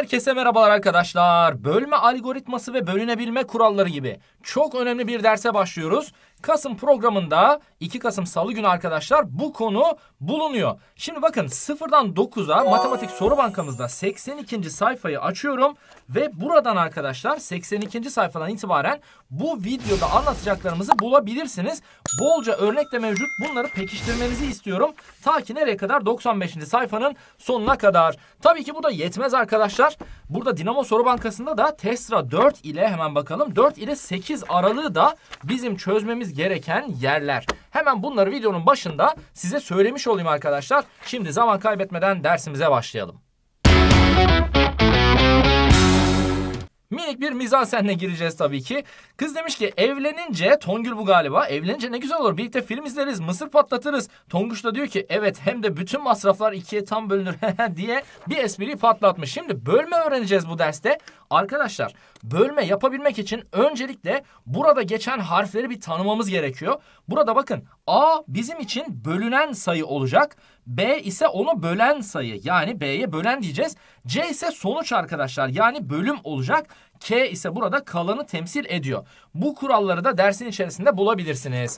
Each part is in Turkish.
Herkese merhabalar arkadaşlar. Bölme algoritması ve bölünebilme kuralları gibi çok önemli bir derse başlıyoruz. Kasım programında 2 Kasım Salı günü arkadaşlar bu konu bulunuyor. Şimdi bakın 0'dan 9'a matematik soru bankamızda 82. sayfayı açıyorum ve buradan arkadaşlar 82. sayfadan itibaren bu videoda anlatacaklarımızı bulabilirsiniz. Bolca örnek de mevcut. Bunları pekiştirmenizi istiyorum. Ta ki nereye kadar? 95. sayfanın sonuna kadar. Tabii ki bu da yetmez arkadaşlar. Burada Dinamo Soru Bankası'nda da Tesra 4 ile hemen bakalım. 4 ile 8 aralığı da bizim çözmemiz gereken yerler. Hemen bunları videonun başında size söylemiş olayım arkadaşlar. Şimdi zaman kaybetmeden dersimize başlayalım. Minik bir mizansenle gireceğiz tabii ki. Kız demiş ki evlenince Tongül bu galiba. Evlenince ne güzel olur. Birlikte film izleriz. Mısır patlatırız. Tonguç da diyor ki evet hem de bütün masraflar ikiye tam bölünür diye bir espriyi patlatmış. Şimdi bölme öğreneceğiz bu derste. Arkadaşlar Bölme yapabilmek için öncelikle burada geçen harfleri bir tanımamız gerekiyor. Burada bakın A bizim için bölünen sayı olacak. B ise onu bölen sayı. Yani B'ye bölen diyeceğiz. C ise sonuç arkadaşlar. Yani bölüm olacak. K ise burada kalanı temsil ediyor. Bu kuralları da dersin içerisinde bulabilirsiniz.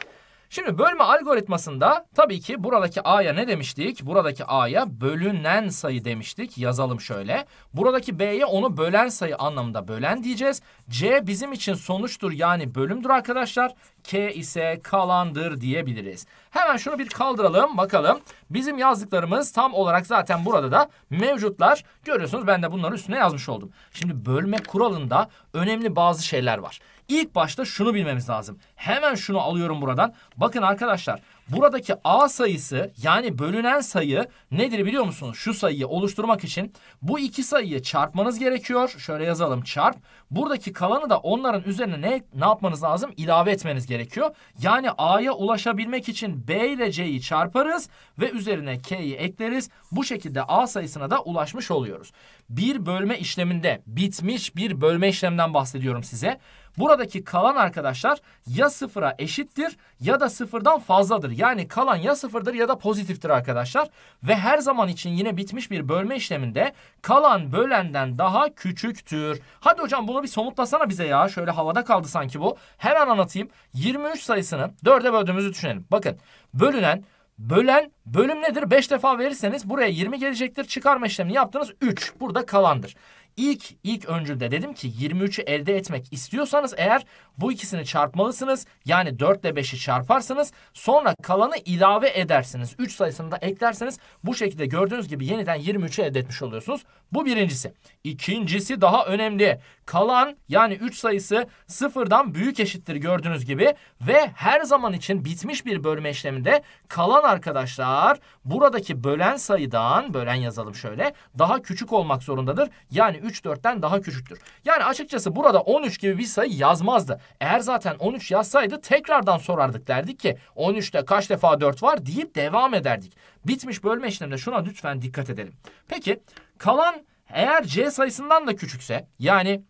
Şimdi bölme algoritmasında tabii ki buradaki A'ya ne demiştik? Buradaki A'ya bölünen sayı demiştik. Yazalım şöyle. Buradaki B'ye onu bölen sayı anlamında bölen diyeceğiz. C bizim için sonuçtur yani bölümdür arkadaşlar. K ise kalandır diyebiliriz. Hemen şunu bir kaldıralım bakalım. Bizim yazdıklarımız tam olarak zaten burada da mevcutlar. Görüyorsunuz ben de bunların üstüne yazmış oldum. Şimdi bölme kuralında önemli bazı şeyler var. İlk başta şunu bilmemiz lazım. Hemen şunu alıyorum buradan. Bakın arkadaşlar Buradaki A sayısı yani bölünen sayı nedir biliyor musunuz? Şu sayıyı oluşturmak için bu iki sayıyı çarpmanız gerekiyor. Şöyle yazalım çarp. Buradaki kalanı da onların üzerine ne, ne yapmanız lazım? İlave etmeniz gerekiyor. Yani A'ya ulaşabilmek için B ile C'yi çarparız ve üzerine K'yi ekleriz. Bu şekilde A sayısına da ulaşmış oluyoruz. Bir bölme işleminde bitmiş bir bölme işleminden bahsediyorum size. Buradaki kalan arkadaşlar ya sıfıra eşittir ya da sıfırdan fazladır. Yani kalan ya sıfırdır ya da pozitiftir arkadaşlar. Ve her zaman için yine bitmiş bir bölme işleminde kalan bölenden daha küçüktür. Hadi hocam bunu bir somutlasana bize ya. Şöyle havada kaldı sanki bu. Hemen anlatayım. 23 sayısını 4'e böldüğümüzü düşünelim. Bakın bölünen Bölen bölüm nedir? 5 defa verirseniz buraya 20 gelecektir. Çıkarma işlemini yaptınız 3. Burada kalandır. İlk ilk öncülde dedim ki 23'ü elde etmek istiyorsanız eğer bu ikisini çarpmalısınız. Yani 4 ile 5'i çarparsınız. Sonra kalanı ilave edersiniz. 3 sayısını da eklersiniz. Bu şekilde gördüğünüz gibi yeniden 23'ü elde etmiş oluyorsunuz. Bu birincisi. İkincisi daha önemli. Kalan yani 3 sayısı sıfırdan büyük eşittir gördüğünüz gibi. Ve her zaman için bitmiş bir bölme işleminde kalan arkadaşlar buradaki bölen sayıdan bölen yazalım şöyle daha küçük olmak zorundadır. Yani 3 4'ten daha küçüktür. Yani açıkçası burada 13 gibi bir sayı yazmazdı. Eğer zaten 13 yazsaydı tekrardan sorardık derdik ki 13'te kaç defa 4 var deyip devam ederdik. Bitmiş bölme işleminde şuna lütfen dikkat edelim. Peki kalan eğer c sayısından da küçükse yani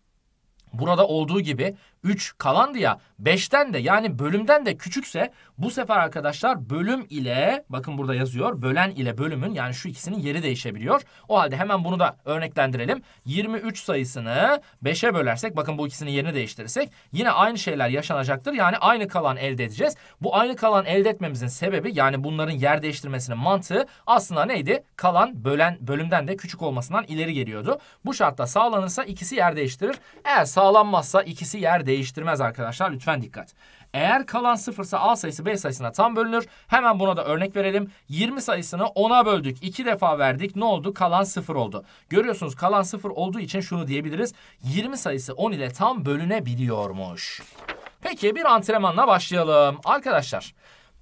Burada olduğu gibi 3 kalandı ya 5'ten de yani bölümden de küçükse bu sefer arkadaşlar bölüm ile bakın burada yazıyor bölen ile bölümün yani şu ikisinin yeri değişebiliyor. O halde hemen bunu da örneklendirelim. 23 sayısını 5'e bölersek bakın bu ikisinin yerini değiştirirsek yine aynı şeyler yaşanacaktır. Yani aynı kalan elde edeceğiz. Bu aynı kalan elde etmemizin sebebi yani bunların yer değiştirmesinin mantığı aslında neydi? Kalan bölen bölümden de küçük olmasından ileri geliyordu. Bu şartta sağlanırsa ikisi yer değiştirir. Eğer sağlanmazsa ikisi yer değiştirir değiştirmez arkadaşlar. Lütfen dikkat. Eğer kalan sıfırsa A sayısı B sayısına tam bölünür. Hemen buna da örnek verelim. 20 sayısını 10'a böldük. 2 defa verdik. Ne oldu? Kalan sıfır oldu. Görüyorsunuz kalan sıfır olduğu için şunu diyebiliriz. 20 sayısı 10 ile tam bölünebiliyormuş. Peki bir antrenmanla başlayalım. Arkadaşlar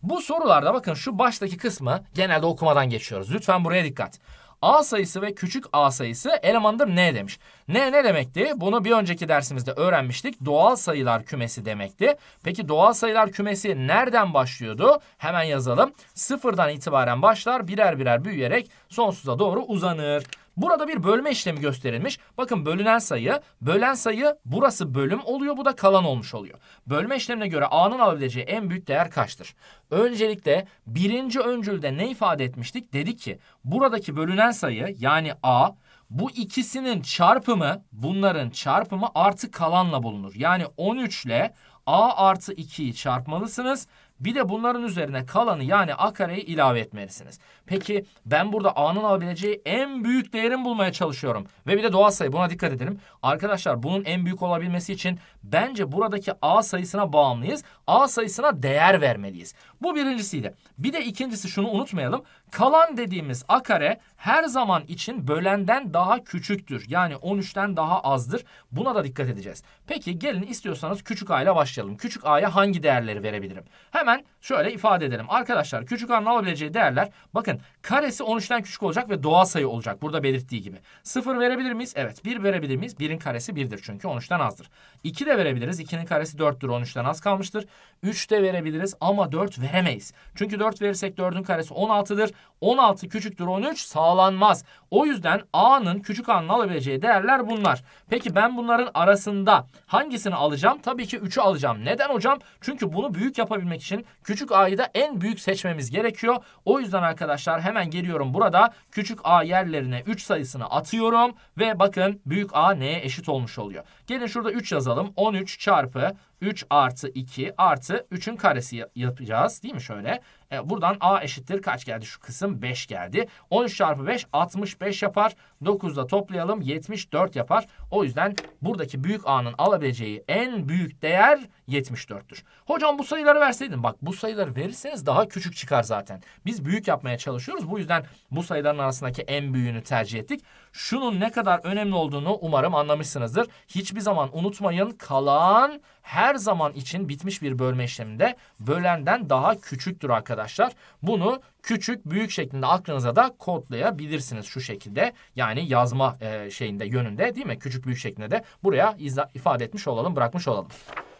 bu sorularda bakın şu baştaki kısmı genelde okumadan geçiyoruz. Lütfen buraya dikkat. A sayısı ve küçük a sayısı elemandır n demiş. n ne demekti? Bunu bir önceki dersimizde öğrenmiştik. Doğal sayılar kümesi demekti. Peki doğal sayılar kümesi nereden başlıyordu? Hemen yazalım. Sıfırdan itibaren başlar birer birer büyüyerek sonsuza doğru uzanır. Burada bir bölme işlemi gösterilmiş. Bakın bölünen sayı, bölen sayı burası bölüm oluyor. Bu da kalan olmuş oluyor. Bölme işlemine göre A'nın alabileceği en büyük değer kaçtır? Öncelikle birinci öncülde ne ifade etmiştik? Dedik ki buradaki bölünen sayı yani A bu ikisinin çarpımı bunların çarpımı artı kalanla bulunur. Yani 13 ile A artı 2'yi çarpmalısınız. Bir de bunların üzerine kalanı yani A kareyi ilave etmelisiniz. Peki ben burada A'nın alabileceği en büyük değerim bulmaya çalışıyorum. Ve bir de doğal sayı buna dikkat edelim. Arkadaşlar bunun en büyük olabilmesi için bence buradaki A sayısına bağımlıyız. A sayısına değer vermeliyiz. Bu birincisiydi. Bir de ikincisi şunu unutmayalım. Kalan dediğimiz A kare her zaman için bölenden daha küçüktür. Yani 13'ten daha azdır. Buna da dikkat edeceğiz. Peki gelin istiyorsanız küçük A ile başlayalım. Küçük A'ya hangi değerleri verebilirim? Hemen şöyle ifade edelim. Arkadaşlar küçük A'nın alabileceği değerler bakın Bakın karesi 13'ten küçük olacak ve doğal sayı olacak. Burada belirttiği gibi. 0 verebilir miyiz? Evet. 1 verebilir miyiz? 1'in karesi 1'dir çünkü 13'ten azdır. 2 de verebiliriz. 2'nin karesi 4'tür. 13'ten az kalmıştır. 3 de verebiliriz ama 4 veremeyiz. Çünkü 4 verirsek 4'ün karesi 16'dır. 16 küçüktür 13 sağlanmaz. O yüzden A'nın küçük A'nın alabileceği değerler bunlar. Peki ben bunların arasında hangisini alacağım? Tabii ki 3'ü alacağım. Neden hocam? Çünkü bunu büyük yapabilmek için küçük A'yı da en büyük seçmemiz gerekiyor. O yüzden arkadaşlar hemen geliyorum burada. Küçük A yerlerine 3 sayısını atıyorum ve bakın büyük A neye eşit olmuş oluyor. Gelin şurada 3 yazalım. 13 çarpı 3 artı 2 artı 3'ün karesi yapacağız değil mi şöyle? E, buradan a eşittir kaç geldi şu kısım 5 geldi. 13 çarpı 5 65 yapar. 9 da toplayalım 74 yapar. O yüzden buradaki büyük A'nın alabileceği en büyük değer 74'tür. Hocam bu sayıları verseydin bak bu sayıları verirseniz daha küçük çıkar zaten. Biz büyük yapmaya çalışıyoruz. Bu yüzden bu sayıların arasındaki en büyüğünü tercih ettik. Şunun ne kadar önemli olduğunu umarım anlamışsınızdır. Hiçbir zaman unutmayın kalan her zaman için bitmiş bir bölme işleminde bölenden daha küçüktür arkadaşlar. Bunu küçük büyük şeklinde aklınıza da kodlayabilirsiniz şu şekilde. Yani yazma e, şeyinde yönünde değil mi? Küçük büyük şeklinde de buraya ifade etmiş olalım bırakmış olalım.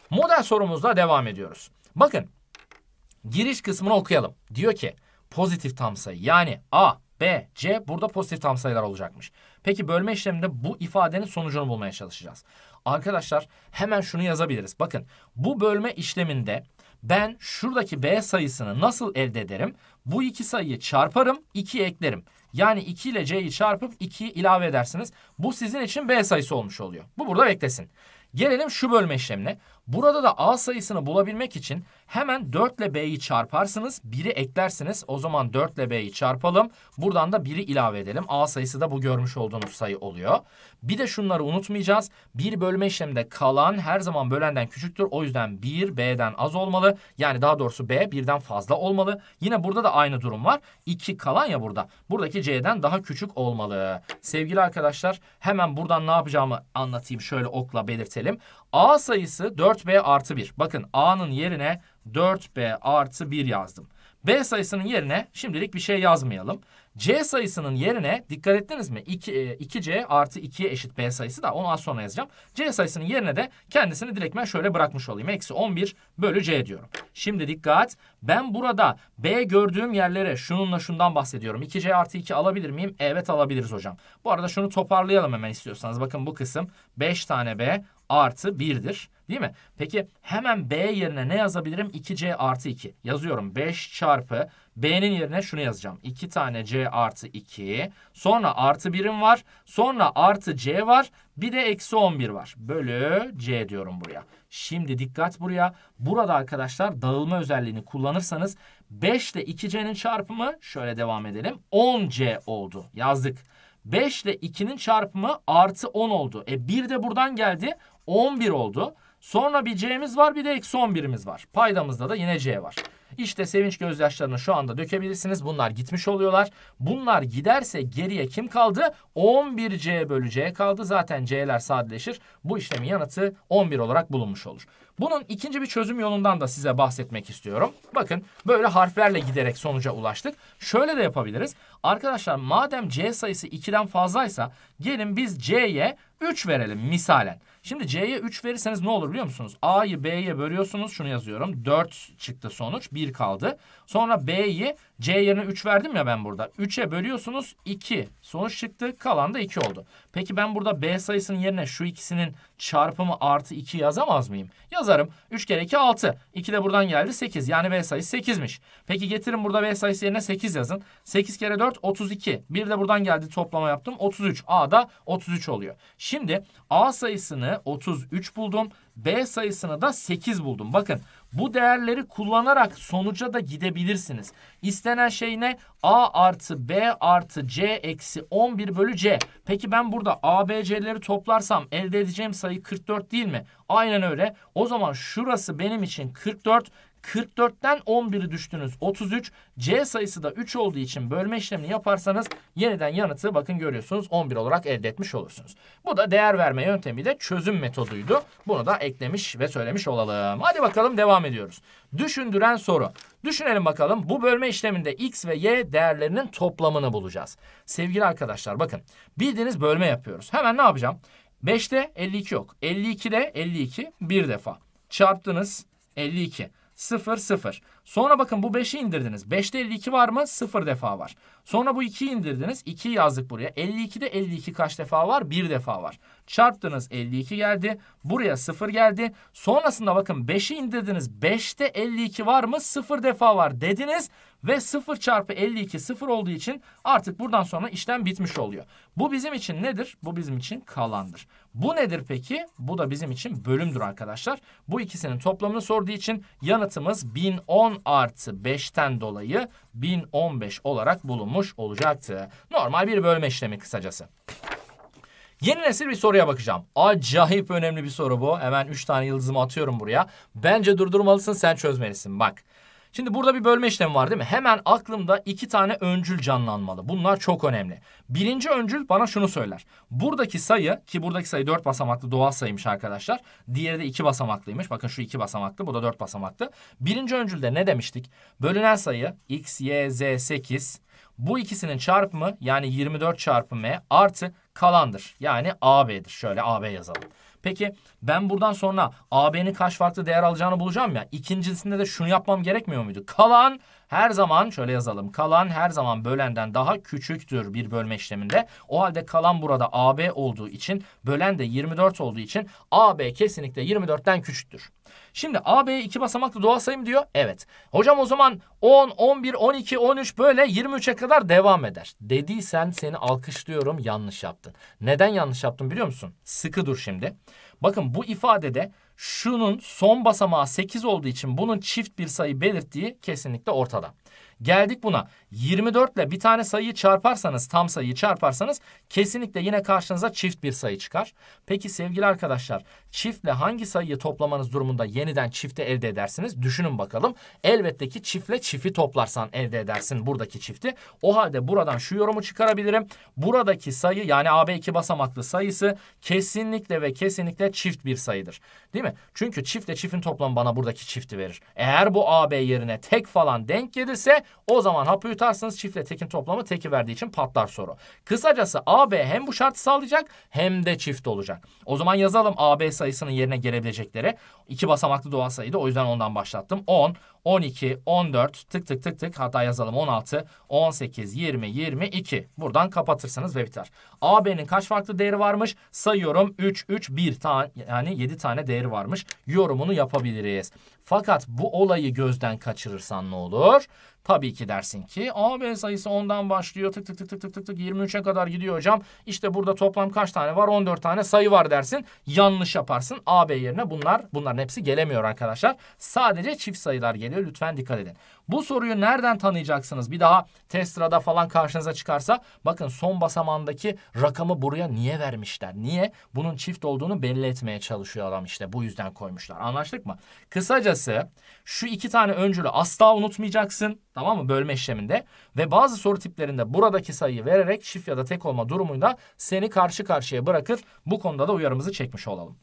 Model sorumuzla devam ediyoruz. Bakın giriş kısmını okuyalım. Diyor ki pozitif tam sayı yani A, B, C burada pozitif tam sayılar olacakmış. Peki bölme işleminde bu ifadenin sonucunu bulmaya çalışacağız. Arkadaşlar hemen şunu yazabiliriz. Bakın bu bölme işleminde ben şuradaki B sayısını nasıl elde ederim? Bu iki sayıyı çarparım, 2 eklerim. Yani 2 ile C'yi çarpıp 2'yi ilave edersiniz. Bu sizin için B sayısı olmuş oluyor. Bu burada beklesin. Gelelim şu bölme işlemine. Burada da A sayısını bulabilmek için hemen 4 ile B'yi çarparsınız. 1'i eklersiniz. O zaman 4 ile B'yi çarpalım. Buradan da 1'i ilave edelim. A sayısı da bu görmüş olduğunuz sayı oluyor. Bir de şunları unutmayacağız. 1 bölme işleminde kalan her zaman bölenden küçüktür. O yüzden 1 B'den az olmalı. Yani daha doğrusu B 1'den fazla olmalı. Yine burada da aynı durum var. 2 kalan ya burada. Buradaki C'den daha küçük olmalı. Sevgili arkadaşlar hemen buradan ne yapacağımı anlatayım. Şöyle okla belirtelim. A sayısı 4B artı 1. Bakın A'nın yerine 4B artı 1 yazdım. B sayısının yerine şimdilik bir şey yazmayalım. C sayısının yerine dikkat ettiniz mi? 2, 2C e, artı 2'ye eşit B sayısı da onu az sonra yazacağım. C sayısının yerine de kendisini direktmen şöyle bırakmış olayım. Eksi 11 bölü C diyorum. Şimdi dikkat. Ben burada B gördüğüm yerlere şununla şundan bahsediyorum. 2C artı 2 alabilir miyim? Evet alabiliriz hocam. Bu arada şunu toparlayalım hemen istiyorsanız. Bakın bu kısım 5 tane B artı 1'dir. Değil mi? Peki hemen B yerine ne yazabilirim? 2C artı 2. Yazıyorum 5 çarpı B'nin yerine şunu yazacağım. 2 tane C artı 2. Sonra artı 1'im var. Sonra artı C var. Bir de eksi 11 var. Bölü C diyorum buraya. Şimdi dikkat buraya. Burada arkadaşlar dağılma özelliğini kullanırsanız 5 ile 2C'nin çarpımı şöyle devam edelim. 10C oldu. Yazdık. 5 ile 2'nin çarpımı artı 10 oldu. E 1 de buradan geldi. 11 oldu. Sonra bir c'miz var bir de eksi 11'imiz var. Paydamızda da yine c var. İşte sevinç gözyaşlarını şu anda dökebilirsiniz. Bunlar gitmiş oluyorlar. Bunlar giderse geriye kim kaldı? 11c bölü c kaldı. Zaten c'ler sadeleşir. Bu işlemin yanıtı 11 olarak bulunmuş olur. Bunun ikinci bir çözüm yolundan da size bahsetmek istiyorum. Bakın böyle harflerle giderek sonuca ulaştık. Şöyle de yapabiliriz. Arkadaşlar madem c sayısı 2'den fazlaysa gelin biz c'ye 3 verelim misalen. Şimdi C'ye 3 verirseniz ne olur biliyor musunuz? A'yı B'ye bölüyorsunuz. Şunu yazıyorum. 4 çıktı sonuç. 1 kaldı. Sonra B'yi C yerine 3 verdim ya ben burada. 3'e bölüyorsunuz 2. Sonuç çıktı. Kalan da 2 oldu. Peki ben burada B sayısının yerine şu ikisinin çarpımı artı 2 yazamaz mıyım? Yazarım. 3 kere 2 6. 2 de buradan geldi 8. Yani B sayısı 8'miş. Peki getirin burada B sayısı yerine 8 yazın. 8 kere 4 32. 1 de buradan geldi toplama yaptım. 33. A da 33 oluyor. Şimdi A sayısını 33 buldum. B sayısını da 8 buldum. Bakın bu değerleri kullanarak sonuca da gidebilirsiniz. İstenen şey ne? A artı B artı C eksi 11 bölü C. Peki ben burada A, B, C'leri toplarsam elde edeceğim sayı 44 değil mi? Aynen öyle. O zaman şurası benim için 44 44'ten 11'i düştünüz 33. C sayısı da 3 olduğu için bölme işlemini yaparsanız yeniden yanıtı bakın görüyorsunuz 11 olarak elde etmiş olursunuz. Bu da değer verme de çözüm metoduydu. Bunu da eklemiş ve söylemiş olalım. Hadi bakalım devam ediyoruz. Düşündüren soru. Düşünelim bakalım bu bölme işleminde x ve y değerlerinin toplamını bulacağız. Sevgili arkadaşlar bakın bildiğiniz bölme yapıyoruz. Hemen ne yapacağım? 5'te 52 yok. 52'de 52 bir defa. Çarptınız 52. 0, 0. Sonra bakın bu 5'i indirdiniz. 5'te 52 var mı? 0 defa var. Sonra bu 2'yi indirdiniz. 2'yi yazdık buraya. 52'de 52 kaç defa var? 1 defa var. Çarptınız 52 geldi. Buraya 0 geldi. Sonrasında bakın 5'i indirdiniz. 5'te 52 var mı? 0 defa var dediniz. Ve 0 çarpı 52 0 olduğu için artık buradan sonra işlem bitmiş oluyor. Bu bizim için nedir? Bu bizim için kalandır. Bu nedir peki? Bu da bizim için bölümdür arkadaşlar. Bu ikisinin toplamını sorduğu için yanıtımız 1010 artı 5'ten dolayı 1015 olarak bulunmuş olacaktı. Normal bir bölme işlemi kısacası. Yeni nesil bir soruya bakacağım. Acayip önemli bir soru bu. Hemen 3 tane yıldızımı atıyorum buraya. Bence durdurmalısın sen çözmelisin. Bak Şimdi burada bir bölme işlemi var değil mi? Hemen aklımda iki tane öncül canlanmalı. Bunlar çok önemli. Birinci öncül bana şunu söyler. Buradaki sayı ki buradaki sayı dört basamaklı doğal sayıymış arkadaşlar. Diğeri de iki basamaklıymış. Bakın şu iki basamaklı bu da dört basamaklı. Birinci öncülde ne demiştik? Bölünen sayı x, y, z, 8. Bu ikisinin çarpımı yani 24 çarpı m artı kalandır. Yani ab'dir. Şöyle ab yazalım. Peki ben buradan sonra AB'nin kaç farklı değer alacağını bulacağım ya. İkincisinde de şunu yapmam gerekmiyor muydu? Kalan her zaman şöyle yazalım. Kalan her zaman bölenden daha küçüktür bir bölme işleminde. O halde kalan burada AB olduğu için bölen de 24 olduğu için AB kesinlikle 24'ten küçüktür. Şimdi AB iki basamaklı doğal sayım diyor. Evet. Hocam o zaman 10, 11, 12, 13 böyle 23'e kadar devam eder. Dediysen seni alkışlıyorum yanlış yaptın. Neden yanlış yaptın biliyor musun? Sıkı dur şimdi. Bakın bu ifadede Şunun son basamağı 8 olduğu için bunun çift bir sayı belirttiği kesinlikle ortada. Geldik buna. 24 ile bir tane sayıyı çarparsanız, tam sayıyı çarparsanız kesinlikle yine karşınıza çift bir sayı çıkar. Peki sevgili arkadaşlar, çiftle hangi sayıyı toplamanız durumunda yeniden çifti elde edersiniz? Düşünün bakalım. Elbette ki çiftle çifti toplarsan elde edersin buradaki çifti. O halde buradan şu yorumu çıkarabilirim. Buradaki sayı yani AB2 basamaklı sayısı kesinlikle ve kesinlikle çift bir sayıdır. Değil mi? Çünkü çiftle çiftin toplamı bana buradaki çifti verir. Eğer bu AB yerine tek falan denk gelirse o zaman hapı yutarsınız. Çiftle tekin toplamı teki verdiği için patlar soru. Kısacası AB hem bu şartı sağlayacak hem de çift olacak. O zaman yazalım AB sayısının yerine gelebilecekleri. iki basamaklı doğal sayıydı o yüzden ondan başlattım. 10, 12, 14 tık tık tık tık hatta yazalım 16, 18, 20, 22. Buradan kapatırsanız ve biter. AB'nin kaç farklı değeri varmış? Sayıyorum 3, 3, 1 tane yani 7 tane değeri varmış. Yorumunu yapabiliriz. Fakat bu olayı gözden kaçırırsan ne olur? Tabii ki dersin ki AB sayısı 10'dan başlıyor tık tık tık tık tık tık tık 23'e kadar gidiyor hocam. İşte burada toplam kaç tane var? 14 tane sayı var dersin. Yanlış yaparsın. AB yerine bunlar bunların hepsi gelemiyor arkadaşlar. Sadece çift sayılar geliyor. Lütfen dikkat edin. Bu soruyu nereden tanıyacaksınız? Bir daha test sırada falan karşınıza çıkarsa bakın son basamandaki rakamı buraya niye vermişler? Niye? Bunun çift olduğunu belli etmeye çalışıyor adam işte. Bu yüzden koymuşlar. Anlaştık mı? Kısacası şu iki tane öncülü asla unutmayacaksın. Tamam mı? Bölme işleminde. Ve bazı soru tiplerinde buradaki sayıyı vererek çift ya da tek olma durumunda seni karşı karşıya bırakır. Bu konuda da uyarımızı çekmiş olalım.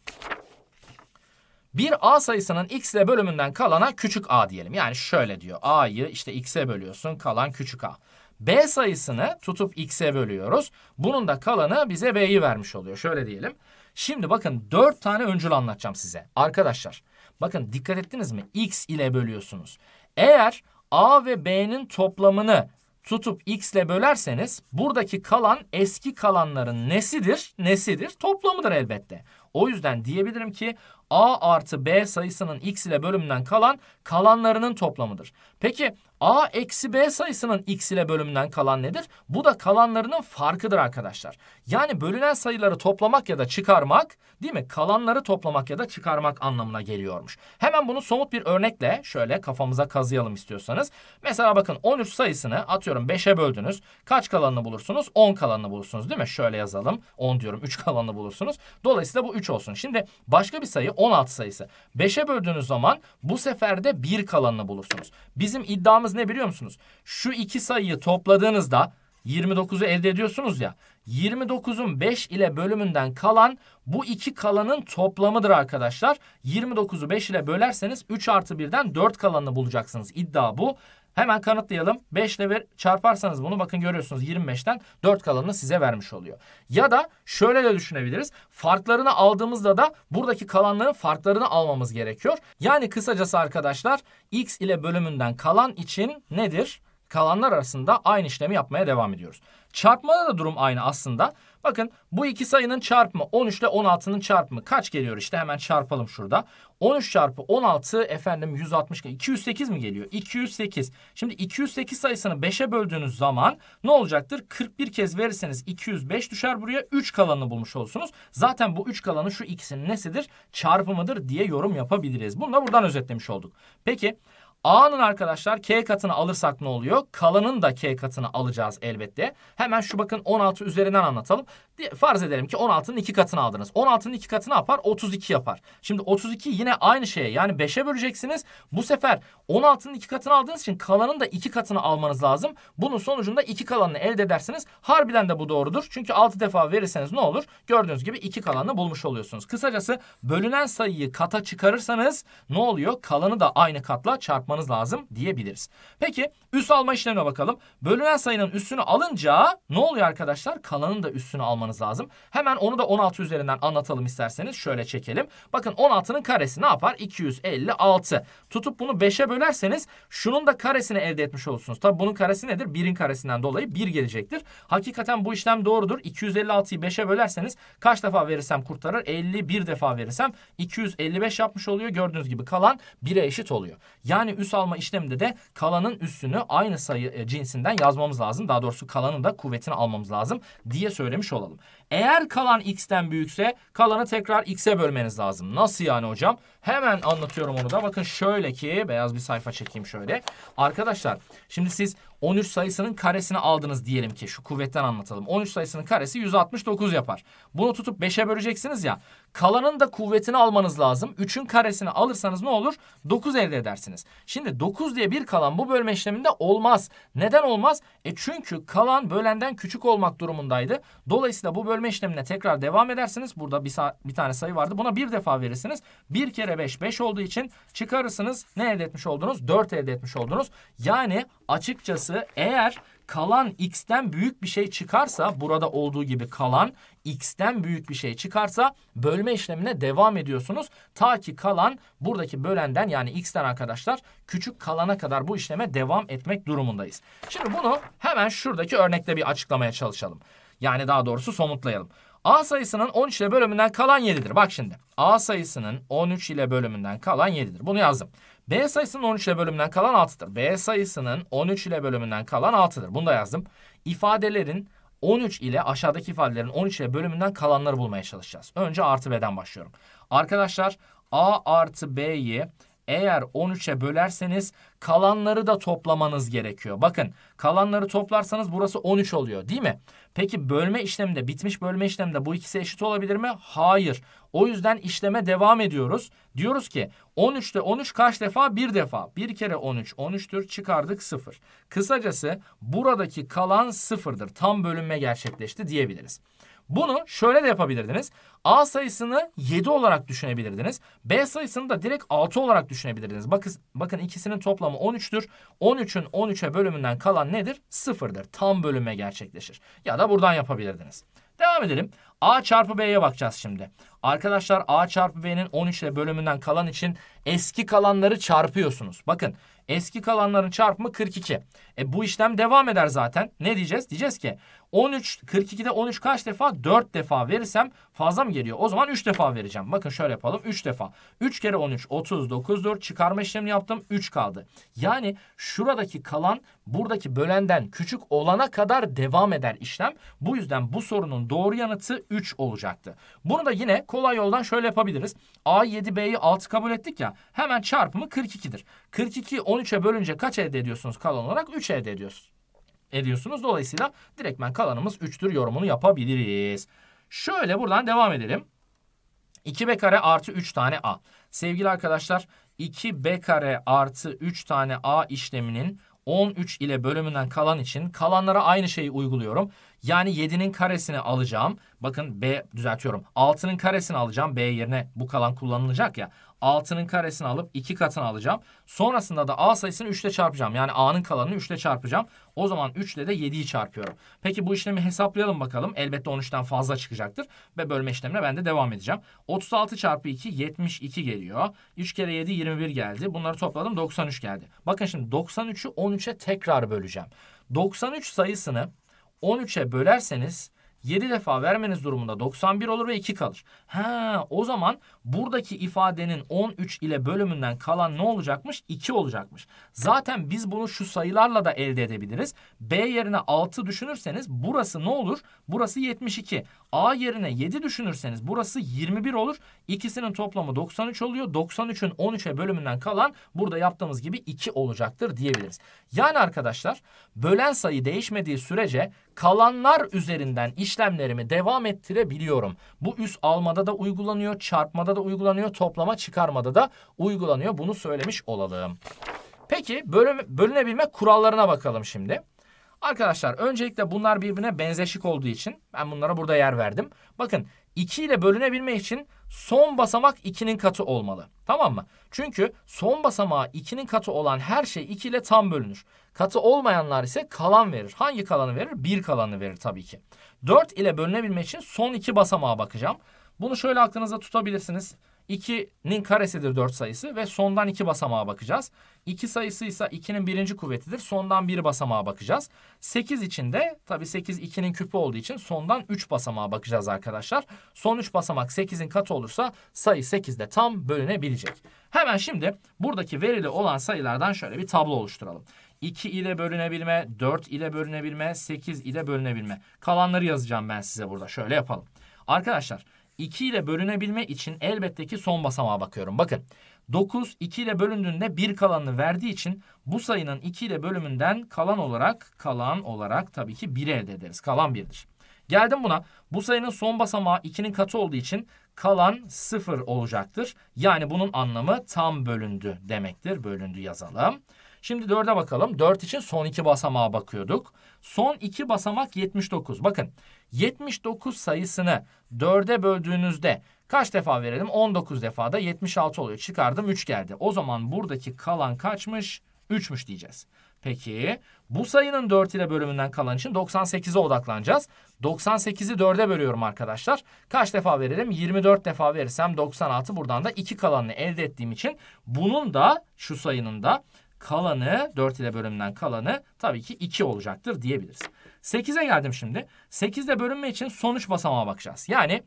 Bir a sayısının x ile bölümünden kalana küçük a diyelim. Yani şöyle diyor. a'yı işte x'e bölüyorsun kalan küçük a. b sayısını tutup x'e bölüyoruz. Bunun da kalanı bize b'yi vermiş oluyor. Şöyle diyelim. Şimdi bakın 4 tane öncül anlatacağım size. Arkadaşlar bakın dikkat ettiniz mi? x ile bölüyorsunuz. Eğer a ve b'nin toplamını tutup x ile bölerseniz buradaki kalan eski kalanların nesidir? Nesidir? Toplamıdır elbette. O yüzden diyebilirim ki a artı b sayısının x ile bölümünden kalan kalanlarının toplamıdır. Peki a eksi b sayısının x ile bölümünden kalan nedir? Bu da kalanlarının farkıdır arkadaşlar. Yani bölünen sayıları toplamak ya da çıkarmak değil mi? Kalanları toplamak ya da çıkarmak anlamına geliyormuş. Hemen bunu somut bir örnekle şöyle kafamıza kazıyalım istiyorsanız. Mesela bakın 13 sayısını atıyorum 5'e böldünüz. Kaç kalanını bulursunuz? 10 kalanını bulursunuz değil mi? Şöyle yazalım. 10 diyorum 3 kalanını bulursunuz. Dolayısıyla bu 3 olsun. Şimdi başka bir sayı 16 sayısı. 5'e böldüğünüz zaman bu sefer de 1 kalanını bulursunuz. Bizim iddiamız ne biliyor musunuz? Şu iki sayıyı topladığınızda 29'u elde ediyorsunuz ya. 29'un 5 ile bölümünden kalan bu iki kalanın toplamıdır arkadaşlar. 29'u 5 ile bölerseniz 3 artı 1'den 4 kalanını bulacaksınız. İddia bu. Hemen kanıtlayalım. 5 ile çarparsanız bunu bakın görüyorsunuz 25'ten 4 kalanını size vermiş oluyor. Ya da şöyle de düşünebiliriz. Farklarını aldığımızda da buradaki kalanların farklarını almamız gerekiyor. Yani kısacası arkadaşlar x ile bölümünden kalan için nedir? Kalanlar arasında aynı işlemi yapmaya devam ediyoruz. Çarpmada da durum aynı aslında. Bakın bu iki sayının çarpımı 13 ile 16'nın çarpımı kaç geliyor işte hemen çarpalım şurada. 13 çarpı 16 efendim 160 208 mi geliyor? 208. Şimdi 208 sayısını 5'e böldüğünüz zaman ne olacaktır? 41 kez verirseniz 205 düşer buraya 3 kalanını bulmuş olursunuz Zaten bu 3 kalanı şu ikisinin nesidir? Çarpımıdır diye yorum yapabiliriz. Bunu da buradan özetlemiş olduk. Peki A'nın arkadaşlar K katını alırsak ne oluyor? Kalanın da K katını alacağız elbette. Hemen şu bakın 16 üzerinden anlatalım. Farz edelim ki 16'nın 2 katını aldınız. 16'nın 2 katını ne yapar? 32 yapar. Şimdi 32 yine aynı şeye yani 5'e böleceksiniz. Bu sefer 16'nın 2 katını aldığınız için kalanın da 2 katını almanız lazım. Bunun sonucunda 2 kalanını elde edersiniz. Harbiden de bu doğrudur. Çünkü 6 defa verirseniz ne olur? Gördüğünüz gibi 2 kalanını bulmuş oluyorsunuz. Kısacası bölünen sayıyı kata çıkarırsanız ne oluyor? Kalanı da aynı katla çarpmanız almanız lazım diyebiliriz. Peki üs alma işlemine bakalım. Bölünen sayının üssünü alınca ne oluyor arkadaşlar? Kalanın da üssünü almanız lazım. Hemen onu da 16 üzerinden anlatalım isterseniz. Şöyle çekelim. Bakın 16'nın karesi ne yapar? 256. Tutup bunu 5'e bölerseniz şunun da karesini elde etmiş olursunuz. Tabi bunun karesi nedir? 1'in karesinden dolayı 1 gelecektir. Hakikaten bu işlem doğrudur. 256'yı 5'e bölerseniz kaç defa verirsem kurtarır? 51 defa verirsem 255 yapmış oluyor. Gördüğünüz gibi kalan 1'e eşit oluyor. Yani üs alma işleminde de kalanın üssünü aynı sayı e, cinsinden yazmamız lazım. Daha doğrusu kalanın da kuvvetini almamız lazım diye söylemiş olalım. Eğer kalan x'ten büyükse kalanı tekrar x'e bölmeniz lazım. Nasıl yani hocam? Hemen anlatıyorum onu da. Bakın şöyle ki beyaz bir sayfa çekeyim şöyle. Arkadaşlar şimdi siz 13 sayısının karesini aldınız diyelim ki şu kuvvetten anlatalım. 13 sayısının karesi 169 yapar. Bunu tutup 5'e böleceksiniz ya. Kalanın da kuvvetini almanız lazım. 3'ün karesini alırsanız ne olur? 9 elde edersiniz. Şimdi 9 diye bir kalan bu bölme işleminde olmaz. Neden olmaz? E çünkü kalan bölenden küçük olmak durumundaydı. Dolayısıyla bu bölme işlemine tekrar devam edersiniz. Burada bir, bir tane sayı vardı. Buna bir defa verirsiniz. Bir kere 5 5 olduğu için çıkarırsınız. Ne elde etmiş oldunuz? 4 elde etmiş oldunuz. Yani açıkçası eğer kalan x'ten büyük bir şey çıkarsa burada olduğu gibi kalan x'ten büyük bir şey çıkarsa bölme işlemine devam ediyorsunuz. Ta ki kalan buradaki bölenden yani x'ten arkadaşlar küçük kalana kadar bu işleme devam etmek durumundayız. Şimdi bunu hemen şuradaki örnekte bir açıklamaya çalışalım. Yani daha doğrusu somutlayalım. A sayısının 13 ile bölümünden kalan 7'dir. Bak şimdi A sayısının 13 ile bölümünden kalan 7'dir. Bunu yazdım. B sayısının 13 ile bölümünden kalan 6'dır. B sayısının 13 ile bölümünden kalan 6'dır. Bunu da yazdım. İfadelerin 13 ile aşağıdaki ifadelerin 13 ile bölümünden kalanları bulmaya çalışacağız. Önce artı b'den başlıyorum. Arkadaşlar a artı b'yi eğer 13'e bölerseniz kalanları da toplamanız gerekiyor. Bakın kalanları toplarsanız burası 13 oluyor değil mi? Peki bölme işleminde bitmiş bölme işleminde bu ikisi eşit olabilir mi? Hayır. O yüzden işleme devam ediyoruz. Diyoruz ki 13'te 13 kaç defa? Bir defa. Bir kere 13 13'tür çıkardık 0. Kısacası buradaki kalan 0'dır. Tam bölünme gerçekleşti diyebiliriz. Bunu şöyle de yapabilirdiniz. A sayısını 7 olarak düşünebilirdiniz. B sayısını da direkt 6 olarak düşünebilirdiniz. Bakın, bakın ikisinin toplamı 13'tür. 13'ün 13'e bölümünden kalan nedir? 0'dır. Tam bölünme gerçekleşir. Ya da buradan yapabilirdiniz. Devam edelim. A çarpı B'ye bakacağız şimdi. Arkadaşlar A çarpı B'nin 13 ile bölümünden kalan için eski kalanları çarpıyorsunuz. Bakın Eski kalanların çarpımı 42. E bu işlem devam eder zaten. Ne diyeceğiz? Diyeceğiz ki 13 42'de 13 kaç defa? 4 defa verirsem fazla mı geliyor? O zaman 3 defa vereceğim. Bakın şöyle yapalım. 3 defa. 3 kere 13 39'dur. Çıkarma işlemini yaptım. 3 kaldı. Yani şuradaki kalan buradaki bölenden küçük olana kadar devam eder işlem. Bu yüzden bu sorunun doğru yanıtı 3 olacaktı. Bunu da yine kolay yoldan şöyle yapabiliriz. A7B'yi 6 kabul ettik ya. Hemen çarpımı 42'dir. 42 13'e bölünce kaç elde ediyorsunuz kalan olarak? 3 elde ediyorsunuz. Ediyorsunuz. Dolayısıyla direktmen kalanımız 3'tür yorumunu yapabiliriz. Şöyle buradan devam edelim. 2b kare artı 3 tane a. Sevgili arkadaşlar 2b kare artı 3 tane a işleminin 13 ile bölümünden kalan için kalanlara aynı şeyi uyguluyorum. Yani 7'nin karesini alacağım. Bakın B düzeltiyorum. 6'nın karesini alacağım. B yerine bu kalan kullanılacak ya. 6'nın karesini alıp 2 katını alacağım. Sonrasında da A sayısını 3 ile çarpacağım. Yani A'nın kalanını 3 ile çarpacağım. O zaman 3 ile de 7'yi çarpıyorum. Peki bu işlemi hesaplayalım bakalım. Elbette 13'ten fazla çıkacaktır. Ve bölme işlemine ben de devam edeceğim. 36 çarpı 2 72 geliyor. 3 kere 7 21 geldi. Bunları topladım 93 geldi. Bakın şimdi 93'ü 13'e tekrar böleceğim. 93 sayısını 13'e bölerseniz 7 defa vermeniz durumunda 91 olur ve 2 kalır. Ha, o zaman buradaki ifadenin 13 ile bölümünden kalan ne olacakmış? 2 olacakmış. Zaten biz bunu şu sayılarla da elde edebiliriz. B yerine 6 düşünürseniz burası ne olur? Burası 72. A yerine 7 düşünürseniz burası 21 olur. İkisinin toplamı 93 oluyor. 93'ün 13'e bölümünden kalan burada yaptığımız gibi 2 olacaktır diyebiliriz. Yani arkadaşlar bölen sayı değişmediği sürece Kalanlar üzerinden işlemlerimi devam ettirebiliyorum. Bu üst almada da uygulanıyor, çarpmada da uygulanıyor, toplama çıkarmada da uygulanıyor. Bunu söylemiş olalım. Peki bölüm, bölünebilme kurallarına bakalım şimdi. Arkadaşlar öncelikle bunlar birbirine benzeşik olduğu için ben bunlara burada yer verdim. Bakın 2 ile bölünebilme için son basamak 2'nin katı olmalı. Tamam mı? Çünkü son basamağı 2'nin katı olan her şey 2 ile tam bölünür. Katı olmayanlar ise kalan verir. Hangi kalanı verir? Bir kalanı verir tabii ki. 4 ile bölünebilmek için son iki basamağa bakacağım. Bunu şöyle aklınıza tutabilirsiniz. 2'nin karesidir 4 sayısı ve sondan 2 basamağa bakacağız. 2 sayısı ise 2'nin birinci kuvvetidir. Sondan 1 basamağa bakacağız. 8 için de tabi 8 2'nin küpü olduğu için sondan 3 basamağa bakacağız arkadaşlar. Son 3 basamak 8'in katı olursa sayı 8 de tam bölünebilecek. Hemen şimdi buradaki verili olan sayılardan şöyle bir tablo oluşturalım. 2 ile bölünebilme, 4 ile bölünebilme, 8 ile bölünebilme. Kalanları yazacağım ben size burada. Şöyle yapalım. Arkadaşlar 2 ile bölünebilme için elbette ki son basamağa bakıyorum. Bakın 9 2 ile bölündüğünde 1 kalanını verdiği için bu sayının 2 ile bölümünden kalan olarak kalan olarak tabii ki 1 elde ederiz. Kalan 1'dir. Geldim buna. Bu sayının son basamağı 2'nin katı olduğu için kalan 0 olacaktır. Yani bunun anlamı tam bölündü demektir. Bölündü yazalım. Şimdi 4'e bakalım. 4 için son iki basamağa bakıyorduk. Son iki basamak 79. Bakın 79 sayısını 4'e böldüğünüzde kaç defa verelim? 19 defa da 76 oluyor. Çıkardım 3 geldi. O zaman buradaki kalan kaçmış? 3'müş diyeceğiz. Peki bu sayının 4 ile bölümünden kalan için 98'e odaklanacağız. 98'i 4'e bölüyorum arkadaşlar. Kaç defa verelim? 24 defa verirsem 96 buradan da 2 kalanını elde ettiğim için bunun da şu sayının da kalanı 4 ile bölümden kalanı tabii ki 2 olacaktır diyebiliriz. 8'e geldim şimdi. 8'de bölünme için sonuç basamağa bakacağız. Yani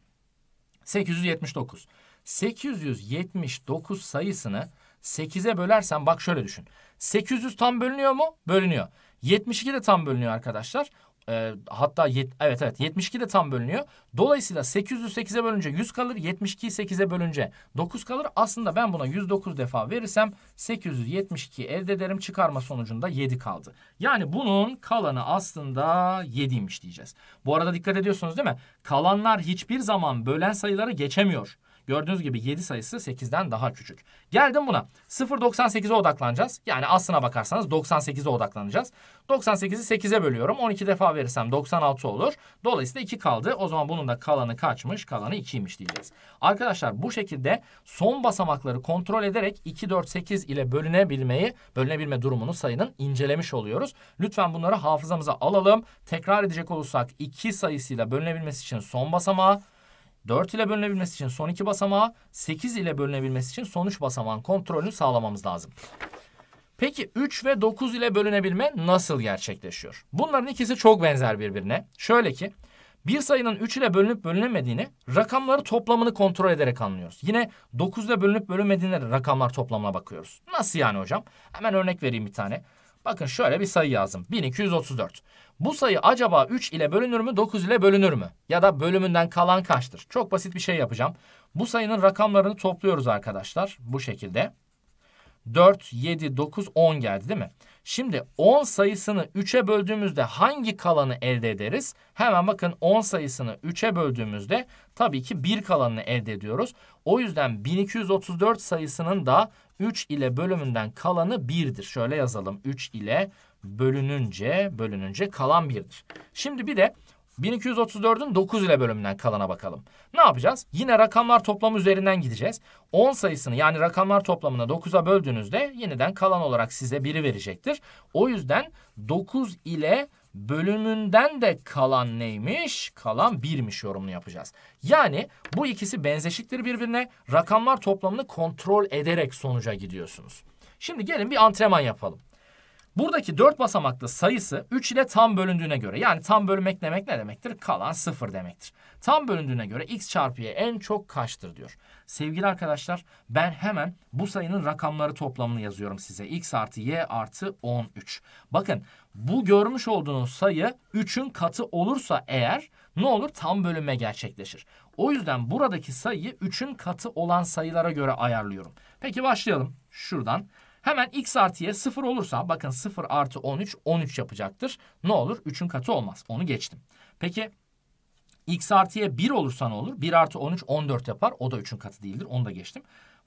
879. 879 sayısını 8'e bölersen bak şöyle düşün. 800 tam bölünüyor mu? Bölünüyor. 72 de tam bölünüyor arkadaşlar. E, hatta yet, evet evet 72 de tam bölünüyor. Dolayısıyla 808'e bölünce 100 kalır. 72'yi 8'e bölünce 9 kalır. Aslında ben buna 109 defa verirsem 872 elde ederim. Çıkarma sonucunda 7 kaldı. Yani bunun kalanı aslında 7'ymiş diyeceğiz. Bu arada dikkat ediyorsunuz değil mi? Kalanlar hiçbir zaman bölen sayıları geçemiyor. Gördüğünüz gibi 7 sayısı 8'den daha küçük. Geldim buna. 0.98'e odaklanacağız. Yani aslına bakarsanız 98'e odaklanacağız. 98'i 8'e bölüyorum. 12 defa verirsem 96 olur. Dolayısıyla 2 kaldı. O zaman bunun da kalanı kaçmış? Kalanı 2'ymiş diyeceğiz. Arkadaşlar bu şekilde son basamakları kontrol ederek 2, 4, 8 ile bölünebilmeyi, bölünebilme durumunu sayının incelemiş oluyoruz. Lütfen bunları hafızamıza alalım. Tekrar edecek olursak 2 sayısıyla bölünebilmesi için son basamağı, 4 ile bölünebilmesi için son iki basamağı, 8 ile bölünebilmesi için sonuç basamağın kontrolünü sağlamamız lazım. Peki 3 ve 9 ile bölünebilme nasıl gerçekleşiyor? Bunların ikisi çok benzer birbirine. Şöyle ki bir sayının 3 ile bölünüp bölünemediğini rakamları toplamını kontrol ederek anlıyoruz. Yine 9 ile bölünüp bölünmediğine rakamlar toplamına bakıyoruz. Nasıl yani hocam? Hemen örnek vereyim bir tane. Bakın şöyle bir sayı yazdım. 1234. Bu sayı acaba 3 ile bölünür mü 9 ile bölünür mü? Ya da bölümünden kalan kaçtır? Çok basit bir şey yapacağım. Bu sayının rakamlarını topluyoruz arkadaşlar. Bu şekilde. 4, 7, 9, 10 geldi değil mi? Şimdi 10 sayısını 3'e böldüğümüzde hangi kalanı elde ederiz? Hemen bakın 10 sayısını 3'e böldüğümüzde tabii ki 1 kalanını elde ediyoruz. O yüzden 1234 sayısının da 3 ile bölümünden kalanı 1'dir. Şöyle yazalım. 3 ile bölününce bölününce kalan 1'dir. Şimdi bir de 1234'ün 9 ile bölümünden kalana bakalım. Ne yapacağız? Yine rakamlar toplamı üzerinden gideceğiz. 10 sayısını yani rakamlar toplamını 9'a böldüğünüzde yeniden kalan olarak size 1'i verecektir. O yüzden 9 ile bölümünden de kalan neymiş? Kalan birmiş yorumunu yapacağız. Yani bu ikisi benzeşiktir birbirine. Rakamlar toplamını kontrol ederek sonuca gidiyorsunuz. Şimdi gelin bir antrenman yapalım. Buradaki dört basamaklı sayısı 3 ile tam bölündüğüne göre yani tam bölünmek demek ne demektir? Kalan sıfır demektir. Tam bölündüğüne göre x çarpı y en çok kaçtır diyor. Sevgili arkadaşlar ben hemen bu sayının rakamları toplamını yazıyorum size. x artı y artı 13. Bakın bu görmüş olduğunuz sayı 3'ün katı olursa eğer ne olur? Tam bölünme gerçekleşir. O yüzden buradaki sayıyı 3'ün katı olan sayılara göre ayarlıyorum. Peki başlayalım şuradan. Hemen x artı y 0 olursa bakın 0 artı 13 13 yapacaktır. Ne olur? 3'ün katı olmaz. Onu geçtim. Peki x artı y 1 olursa ne olur? 1 artı 13 14 yapar. O da 3'ün katı değildir. Onu da geçtim.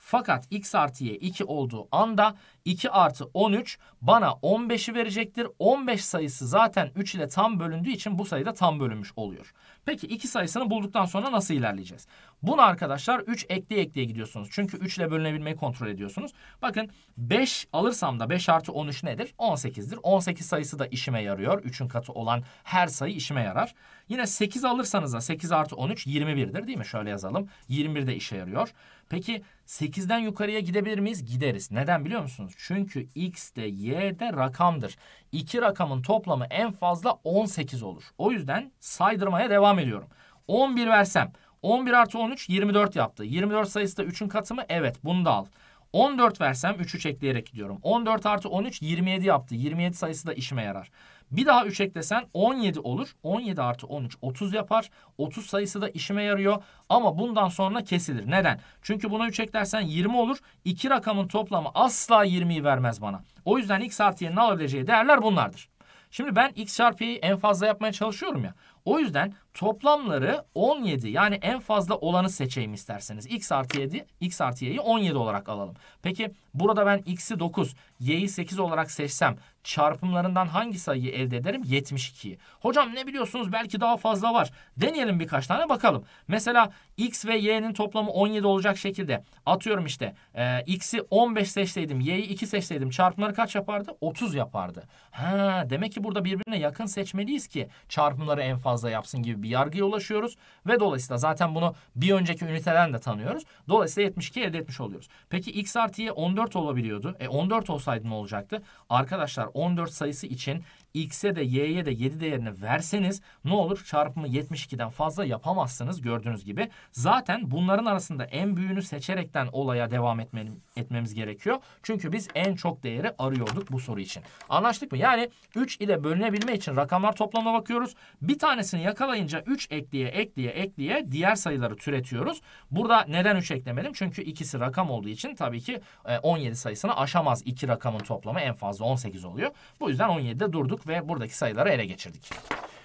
Fakat x artı y 2 olduğu anda 2 artı 13 bana 15'i verecektir. 15 sayısı zaten 3 ile tam bölündüğü için bu sayıda tam bölünmüş oluyor. Peki 2 sayısını bulduktan sonra nasıl ilerleyeceğiz? Bunu arkadaşlar 3 ekleye ekleye gidiyorsunuz. Çünkü 3 ile bölünebilmeyi kontrol ediyorsunuz. Bakın 5 alırsam da 5 artı 13 nedir? 18'dir. 18 sayısı da işime yarıyor. 3'ün katı olan her sayı işime yarar. Yine 8 alırsanız da 8 artı 13 21'dir değil mi? Şöyle yazalım. 21 de işe yarıyor. Peki 8'den yukarıya gidebilir miyiz? Gideriz. Neden biliyor musunuz? Çünkü x de y de rakamdır. İki rakamın toplamı en fazla 18 olur. O yüzden saydırmaya devam ediyorum. 11 versem 11 artı 13 24 yaptı. 24 sayısı da 3'ün katımı. Evet bunu da al. 14 versem 3'ü ekleyerek gidiyorum. 14 artı 13 27 yaptı. 27 sayısı da işime yarar. Bir daha 3 eklesen 17 olur. 17 artı 13 30 yapar. 30 sayısı da işime yarıyor. Ama bundan sonra kesilir. Neden? Çünkü buna 3 eklersen 20 olur. İki rakamın toplamı asla 20'yi vermez bana. O yüzden x artı y'nin alabileceği değerler bunlardır. Şimdi ben x çarpı y'yi en fazla yapmaya çalışıyorum ya. O yüzden toplamları 17 yani en fazla olanı seçeyim isterseniz. x artı 7, x artı y'yi 17 olarak alalım. Peki burada ben x'i 9, y'yi 8 olarak seçsem çarpımlarından hangi sayıyı elde ederim? 72'yi. Hocam ne biliyorsunuz belki daha fazla var. Deneyelim birkaç tane bakalım. Mesela x ve y'nin toplamı 17 olacak şekilde atıyorum işte e, x'i 15 seçseydim y'yi 2 seçseydim çarpımları kaç yapardı? 30 yapardı. Ha, demek ki burada birbirine yakın seçmeliyiz ki çarpımları en fazla yapsın gibi bir yargıya ulaşıyoruz. Ve dolayısıyla zaten bunu bir önceki üniteden de tanıyoruz. Dolayısıyla 72 elde etmiş oluyoruz. Peki x artı y 14 olabiliyordu. E 14 olsaydı ne olacaktı? Arkadaşlar 14 sayısı için x'e de y'ye de 7 değerini verseniz ne olur? Çarpımı 72'den fazla yapamazsınız gördüğünüz gibi. Zaten bunların arasında en büyüğünü seçerekten olaya devam etmem, etmemiz gerekiyor. Çünkü biz en çok değeri arıyorduk bu soru için. Anlaştık mı? Yani 3 ile bölünebilme için rakamlar toplamına bakıyoruz. Bir tanesini yakalayınca 3 ekleye ekleye ekleye diğer sayıları türetiyoruz. Burada neden 3 eklemedim? Çünkü ikisi rakam olduğu için tabii ki 17 e, sayısını aşamaz. 2 rakamın toplamı en fazla 18 oluyor. Bu yüzden 17'de durduk ve buradaki sayıları ele geçirdik.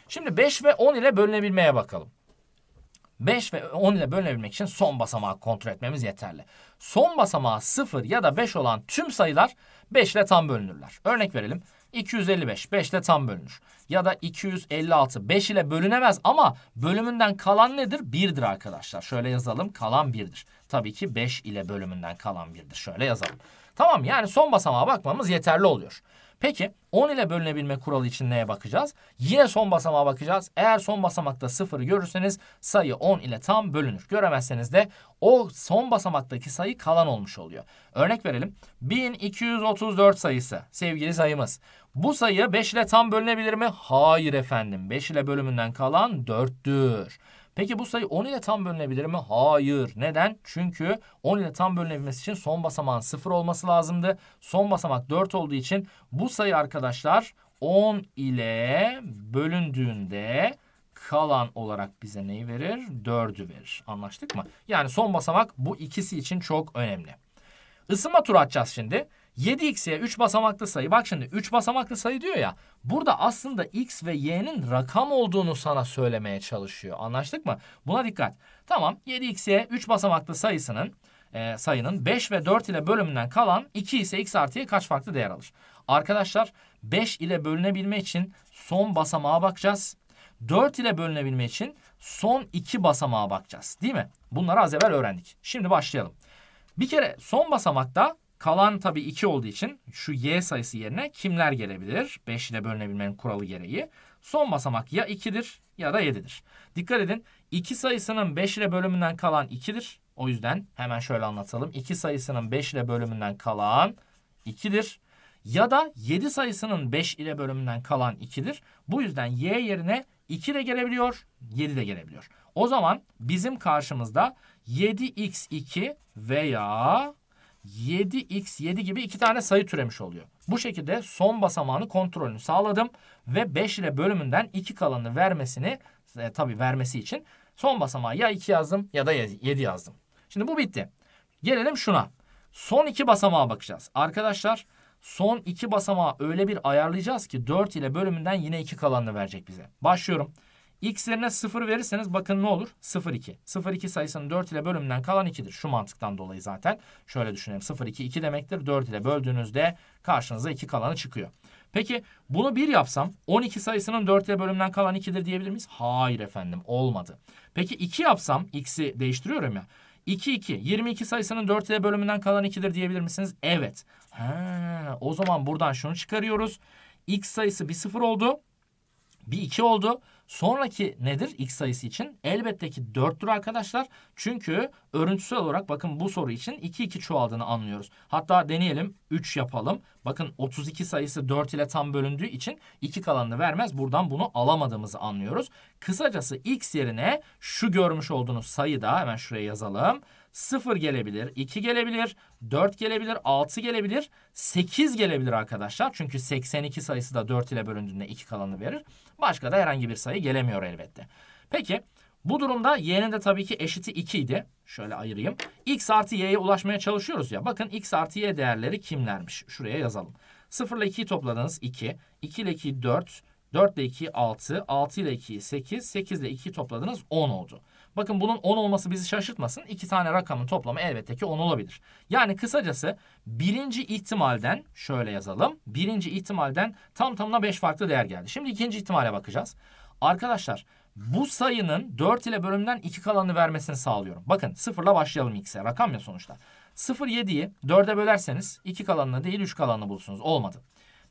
Şimdi 5 ve 10 ile bölünebilmeye bakalım. 5 ve 10 ile bölünebilmek için son basamağı kontrol etmemiz yeterli. Son basamağı 0 ya da 5 olan tüm sayılar 5 ile tam bölünürler. Örnek verelim. 255 5 ile tam bölünür. Ya da 256 5 ile bölünemez ama bölümünden kalan nedir? 1'dir arkadaşlar. Şöyle yazalım. Kalan 1'dir. Tabii ki 5 ile bölümünden kalan 1'dir. Şöyle yazalım. Tamam yani son basamağa bakmamız yeterli oluyor. Peki 10 ile bölünebilme kuralı için neye bakacağız? Yine son basamağa bakacağız. Eğer son basamakta sıfırı görürseniz sayı 10 ile tam bölünür. Göremezseniz de o son basamaktaki sayı kalan olmuş oluyor. Örnek verelim. 1234 sayısı sevgili sayımız. Bu sayı 5 ile tam bölünebilir mi? Hayır efendim. 5 ile bölümünden kalan 4'tür. Peki bu sayı 10 ile tam bölünebilir mi? Hayır. Neden? Çünkü 10 ile tam bölünebilmesi için son basamağın 0 olması lazımdı. Son basamak 4 olduğu için bu sayı arkadaşlar 10 ile bölündüğünde kalan olarak bize neyi verir? 4'ü verir. Anlaştık mı? Yani son basamak bu ikisi için çok önemli. Isınma turu atacağız şimdi. 7x'ye 3 basamaklı sayı. Bak şimdi 3 basamaklı sayı diyor ya. Burada aslında x ve y'nin rakam olduğunu sana söylemeye çalışıyor. Anlaştık mı? Buna dikkat. Tamam 7x'ye 3 basamaklı sayısının e, sayının 5 ve 4 ile bölümünden kalan 2 ise x artıya kaç farklı değer alır? Arkadaşlar 5 ile bölünebilme için son basamağa bakacağız. 4 ile bölünebilme için son 2 basamağa bakacağız. Değil mi? Bunları az evvel öğrendik. Şimdi başlayalım. Bir kere son basamakta Kalan tabii 2 olduğu için şu y sayısı yerine kimler gelebilir? 5 ile bölünebilmenin kuralı gereği. Son basamak ya 2'dir ya da 7'dir. Dikkat edin 2 sayısının 5 ile bölümünden kalan 2'dir. O yüzden hemen şöyle anlatalım. 2 sayısının 5 ile bölümünden kalan 2'dir. Ya da 7 sayısının 5 ile bölümünden kalan 2'dir. Bu yüzden y yerine 2 de gelebiliyor, 7 de gelebiliyor. O zaman bizim karşımızda 7x2 veya 7x 7 gibi iki tane sayı türemiş oluyor. Bu şekilde son basamağını kontrolünü sağladım ve 5 ile bölümünden 2 kalanı vermesini e, tabii vermesi için son basamağı ya 2 yazdım ya da 7 yazdım. Şimdi bu bitti. Gelelim şuna. Son iki basamağa bakacağız. Arkadaşlar son iki basamağı öyle bir ayarlayacağız ki 4 ile bölümünden yine 2 kalanını verecek bize. Başlıyorum. X yerine 0 verirseniz bakın ne olur? 0,2. 0,2 sayısının 4 ile bölümünden kalan 2'dir. Şu mantıktan dolayı zaten. Şöyle düşünelim. 0,2 2 demektir. 4 ile böldüğünüzde karşınıza 2 kalanı çıkıyor. Peki bunu 1 yapsam 12 sayısının 4 ile bölümünden kalan 2'dir diyebilir miyiz? Hayır efendim olmadı. Peki 2 yapsam x'i değiştiriyorum ya. 2 2 22 sayısının 4 ile bölümünden kalan 2'dir diyebilir misiniz? Evet. Ha, o zaman buradan şunu çıkarıyoruz. X sayısı bir 0 oldu. Bir 2 oldu. Sonraki nedir x sayısı için? Elbette ki 4'tür arkadaşlar. Çünkü Örüntüsel olarak bakın bu soru için 2 2 çoğaldığını anlıyoruz. Hatta deneyelim 3 yapalım. Bakın 32 sayısı 4 ile tam bölündüğü için 2 kalanını vermez. Buradan bunu alamadığımızı anlıyoruz. Kısacası x yerine şu görmüş olduğunuz sayıda hemen şuraya yazalım. 0 gelebilir, 2 gelebilir, 4 gelebilir, 6 gelebilir, 8 gelebilir arkadaşlar. Çünkü 82 sayısı da 4 ile bölündüğünde 2 kalanını verir. Başka da herhangi bir sayı gelemiyor elbette. Peki bu durumda y'nin de tabii ki eşiti 2 idi. Şöyle ayırayım. x artı y'ye ulaşmaya çalışıyoruz ya. Bakın x artı y değerleri kimlermiş? Şuraya yazalım. 0 ile 2'yi topladınız 2. 2 ile 2 4. 4 ile 2 6. 6 ile 2 8. 8 ile 2'yi topladınız 10 oldu. Bakın bunun 10 olması bizi şaşırtmasın. İki tane rakamın toplamı elbette ki 10 olabilir. Yani kısacası birinci ihtimalden şöyle yazalım. Birinci ihtimalden tam tamına 5 farklı değer geldi. Şimdi ikinci ihtimale bakacağız. Arkadaşlar bu sayının 4 ile bölümden 2 kalanı vermesini sağlıyorum. Bakın sıfırla başlayalım x'e. Rakam ya sonuçta. 0 7'yi 4'e bölerseniz 2 kalanını değil 3 kalanını bulursunuz. Olmadı.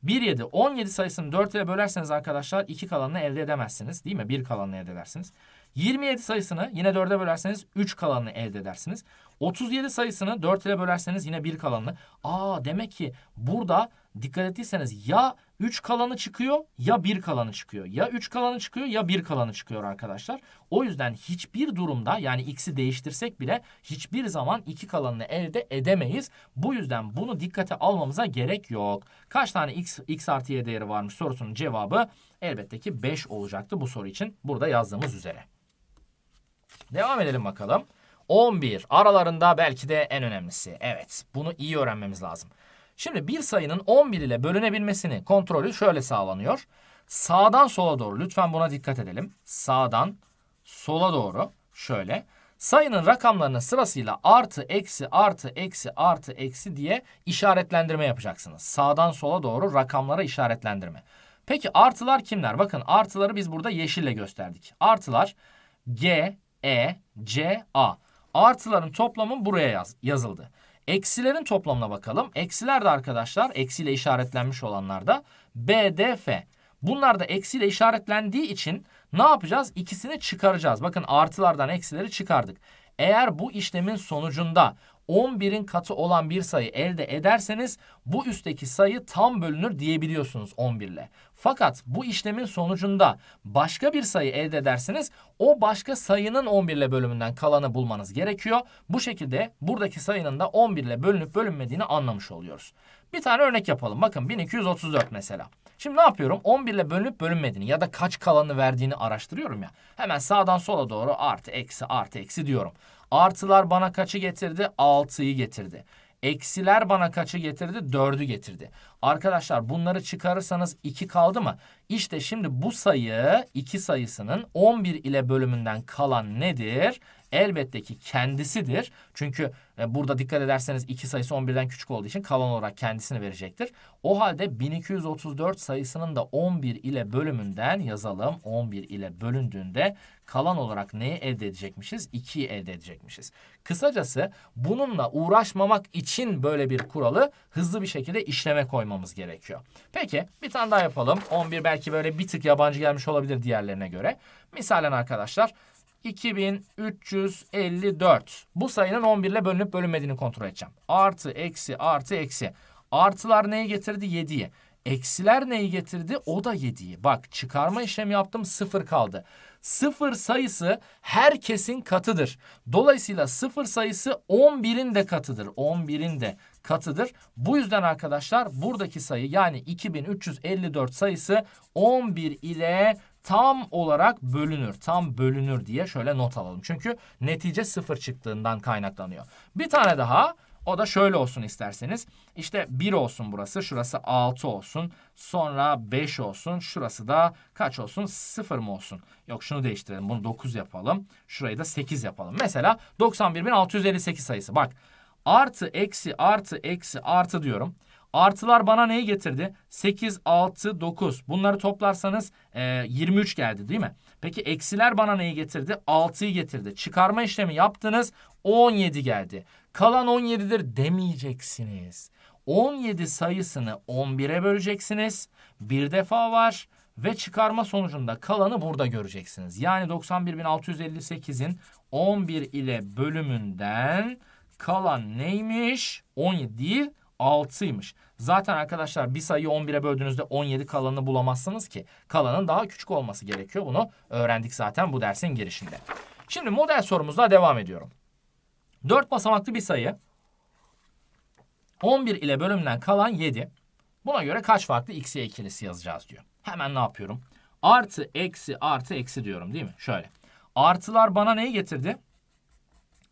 1 7 17 sayısını 4 ile bölerseniz arkadaşlar 2 kalanını elde edemezsiniz. Değil mi? 1 kalanını elde edersiniz. 27 sayısını yine 4'e bölerseniz 3 kalanını elde edersiniz. 37 sayısını 4 ile bölerseniz yine 1 kalanını. Aa demek ki burada dikkat ettiyseniz ya 3 kalanı çıkıyor ya 1 kalanı çıkıyor. Ya 3 kalanı çıkıyor ya 1 kalanı çıkıyor arkadaşlar. O yüzden hiçbir durumda yani x'i değiştirsek bile hiçbir zaman 2 kalanını elde edemeyiz. Bu yüzden bunu dikkate almamıza gerek yok. Kaç tane x, x artı y değeri varmış sorusunun cevabı elbette ki 5 olacaktı bu soru için burada yazdığımız üzere. Devam edelim bakalım. 11 aralarında belki de en önemlisi. Evet bunu iyi öğrenmemiz lazım. Şimdi bir sayının 11 ile bölünebilmesini kontrolü şöyle sağlanıyor. Sağdan sola doğru lütfen buna dikkat edelim. Sağdan sola doğru şöyle sayının rakamlarını sırasıyla artı eksi artı eksi artı eksi diye işaretlendirme yapacaksınız. Sağdan sola doğru rakamlara işaretlendirme. Peki artılar kimler? Bakın artıları biz burada yeşille gösterdik. Artılar G, E, C, A. Artıların toplamı buraya yaz, yazıldı. Eksilerin toplamına bakalım. Eksiler de arkadaşlar eksiyle işaretlenmiş olanlar da BDF. Bunlar da eksiyle işaretlendiği için ne yapacağız? İkisini çıkaracağız. Bakın artılardan eksileri çıkardık. Eğer bu işlemin sonucunda 11'in katı olan bir sayı elde ederseniz bu üstteki sayı tam bölünür diyebiliyorsunuz 11 ile. Fakat bu işlemin sonucunda başka bir sayı elde ederseniz o başka sayının 11 ile bölümünden kalanı bulmanız gerekiyor. Bu şekilde buradaki sayının da 11 ile bölünüp bölünmediğini anlamış oluyoruz. Bir tane örnek yapalım. Bakın 1234 mesela. Şimdi ne yapıyorum? 11 ile bölünüp bölünmediğini ya da kaç kalanı verdiğini araştırıyorum ya. Hemen sağdan sola doğru artı eksi artı eksi diyorum. Artılar bana kaçı getirdi? 6'yı getirdi. Eksiler bana kaçı getirdi? 4'ü getirdi. Arkadaşlar bunları çıkarırsanız 2 kaldı mı? İşte şimdi bu sayı 2 sayısının 11 ile bölümünden kalan nedir? Elbette ki kendisidir. Çünkü e, burada dikkat ederseniz 2 sayısı 11'den küçük olduğu için kalan olarak kendisini verecektir. O halde 1234 sayısının da 11 ile bölümünden yazalım. 11 ile bölündüğünde kalan olarak neyi elde edecekmişiz? 2'yi elde edecekmişiz. Kısacası bununla uğraşmamak için böyle bir kuralı hızlı bir şekilde işleme koymamız gerekiyor. Peki bir tane daha yapalım. 11 belki böyle bir tık yabancı gelmiş olabilir diğerlerine göre. Misalen arkadaşlar 2354. Bu sayının 11 ile bölünüp bölünmediğini kontrol edeceğim. Artı, eksi, artı, eksi. Artılar neyi getirdi? 7'yi. Eksiler neyi getirdi? O da 7'yi. Bak çıkarma işlemi yaptım 0 kaldı. Sıfır sayısı herkesin katıdır. Dolayısıyla sıfır sayısı 11'in de katıdır. 11'in de katıdır. Bu yüzden arkadaşlar buradaki sayı yani 2354 sayısı 11 ile tam olarak bölünür. Tam bölünür diye şöyle not alalım. Çünkü netice sıfır çıktığından kaynaklanıyor. Bir tane daha o da şöyle olsun isterseniz. İşte 1 olsun burası. Şurası 6 olsun. Sonra 5 olsun. Şurası da kaç olsun? 0 mı olsun? Yok şunu değiştirelim. Bunu 9 yapalım. Şurayı da 8 yapalım. Mesela 91.658 sayısı. Bak artı eksi artı eksi artı diyorum. Artılar bana neyi getirdi? 8, 6, 9. Bunları toplarsanız e, 23 geldi değil mi? Peki eksiler bana neyi getirdi? 6'yı getirdi. Çıkarma işlemi yaptınız. 17 geldi kalan 17'dir demeyeceksiniz. 17 sayısını 11'e böleceksiniz. Bir defa var ve çıkarma sonucunda kalanı burada göreceksiniz. Yani 91.658'in 11 ile bölümünden kalan neymiş? 17 değil 6'ymış. Zaten arkadaşlar bir sayıyı 11'e böldüğünüzde 17 kalanını bulamazsınız ki. Kalanın daha küçük olması gerekiyor. Bunu öğrendik zaten bu dersin girişinde. Şimdi model sorumuzla devam ediyorum. 4 basamaklı bir sayı 11 ile bölümden kalan 7. Buna göre kaç farklı x'ye ikilisi yazacağız diyor. Hemen ne yapıyorum? Artı, eksi, artı, eksi diyorum değil mi? Şöyle. Artılar bana neyi getirdi?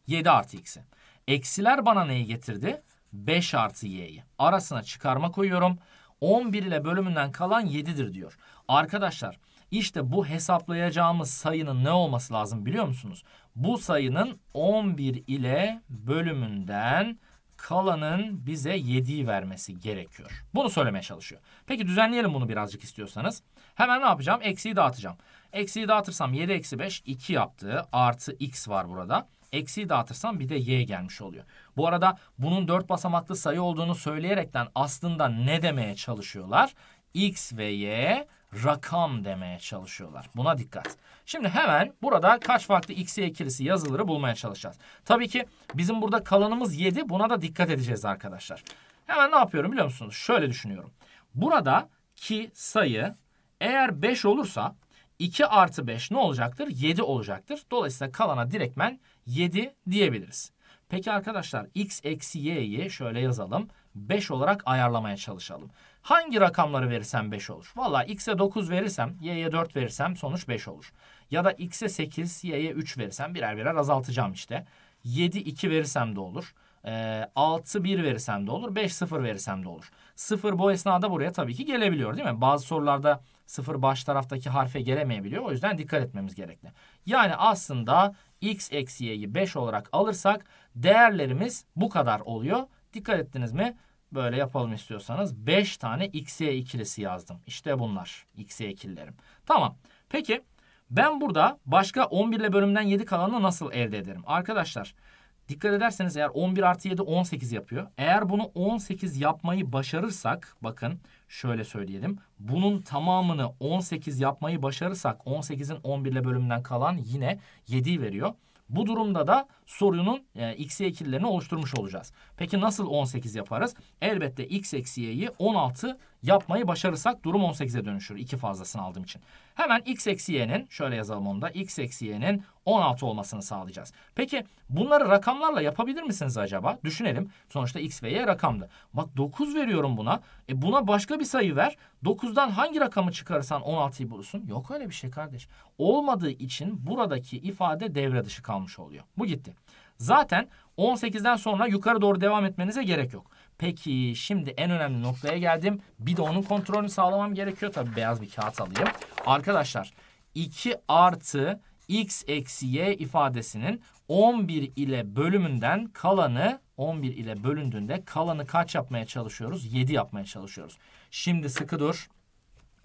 7 artı x'i. Eksiler bana neyi getirdi? 5 artı y'yi. Arasına çıkarma koyuyorum. 11 ile bölümünden kalan 7'dir diyor. Arkadaşlar... İşte bu hesaplayacağımız sayının ne olması lazım biliyor musunuz? Bu sayının 11 ile bölümünden kalanın bize 7'yi vermesi gerekiyor. Bunu söylemeye çalışıyor. Peki düzenleyelim bunu birazcık istiyorsanız. Hemen ne yapacağım? Eksiyi dağıtacağım. Eksiği dağıtırsam 7 eksi 5 2 yaptı. Artı x var burada. Eksiği dağıtırsam bir de y gelmiş oluyor. Bu arada bunun 4 basamaklı sayı olduğunu söyleyerekten aslında ne demeye çalışıyorlar? x ve y rakam demeye çalışıyorlar. Buna dikkat. Şimdi hemen burada kaç farklı x'e ikilisi yazılırı bulmaya çalışacağız. Tabii ki bizim burada kalanımız 7. Buna da dikkat edeceğiz arkadaşlar. Hemen ne yapıyorum biliyor musunuz? Şöyle düşünüyorum. Burada ki sayı eğer 5 olursa 2 artı 5 ne olacaktır? 7 olacaktır. Dolayısıyla kalana direktmen 7 diyebiliriz. Peki arkadaşlar x eksi y'yi şöyle yazalım. 5 olarak ayarlamaya çalışalım. Hangi rakamları verirsem 5 olur? Valla x'e 9 verirsem, y'ye 4 verirsem sonuç 5 olur. Ya da x'e 8, y'ye 3 verirsem birer birer azaltacağım işte. 7, 2 verirsem de olur. E, 6, 1 verirsem de olur. 5, 0 verirsem de olur. 0 bu esnada buraya tabii ki gelebiliyor değil mi? Bazı sorularda 0 baş taraftaki harfe gelemeyebiliyor. O yüzden dikkat etmemiz gerekli. Yani aslında x eksi y'yi 5 olarak alırsak değerlerimiz bu kadar oluyor. Dikkat ettiniz mi? böyle yapalım istiyorsanız 5 tane x'e ikilisi yazdım. İşte bunlar x'e ikililerim. Tamam. Peki ben burada başka 11 ile bölümden 7 kalanını nasıl elde ederim? Arkadaşlar dikkat ederseniz eğer 11 artı 7 18 yapıyor. Eğer bunu 18 yapmayı başarırsak bakın şöyle söyleyelim. Bunun tamamını 18 yapmayı başarırsak 18'in 11 ile bölümden kalan yine 7'yi veriyor. Bu durumda da sorunun e, x ekillerini oluşturmuş olacağız. Peki nasıl 18 yaparız? Elbette x eksi y'yi 16 yapmayı başarırsak durum 18'e dönüşür. 2 fazlasını aldığım için. Hemen x eksi y'nin şöyle yazalım onu da x eksi y'nin 16 olmasını sağlayacağız. Peki bunları rakamlarla yapabilir misiniz acaba? Düşünelim. Sonuçta x ve y rakamdı. Bak 9 veriyorum buna. E buna başka bir sayı ver. 9'dan hangi rakamı çıkarırsan 16'yı bulursun. Yok öyle bir şey kardeş. Olmadığı için buradaki ifade devre dışı kalmış oluyor. Bu gitti. Zaten 18'den sonra yukarı doğru devam etmenize gerek yok. Peki şimdi en önemli noktaya geldim. Bir de onun kontrolünü sağlamam gerekiyor. Tabii beyaz bir kağıt alayım. Arkadaşlar 2 artı x eksi y ifadesinin 11 ile bölümünden kalanı 11 ile bölündüğünde kalanı kaç yapmaya çalışıyoruz? 7 yapmaya çalışıyoruz. Şimdi sıkı dur.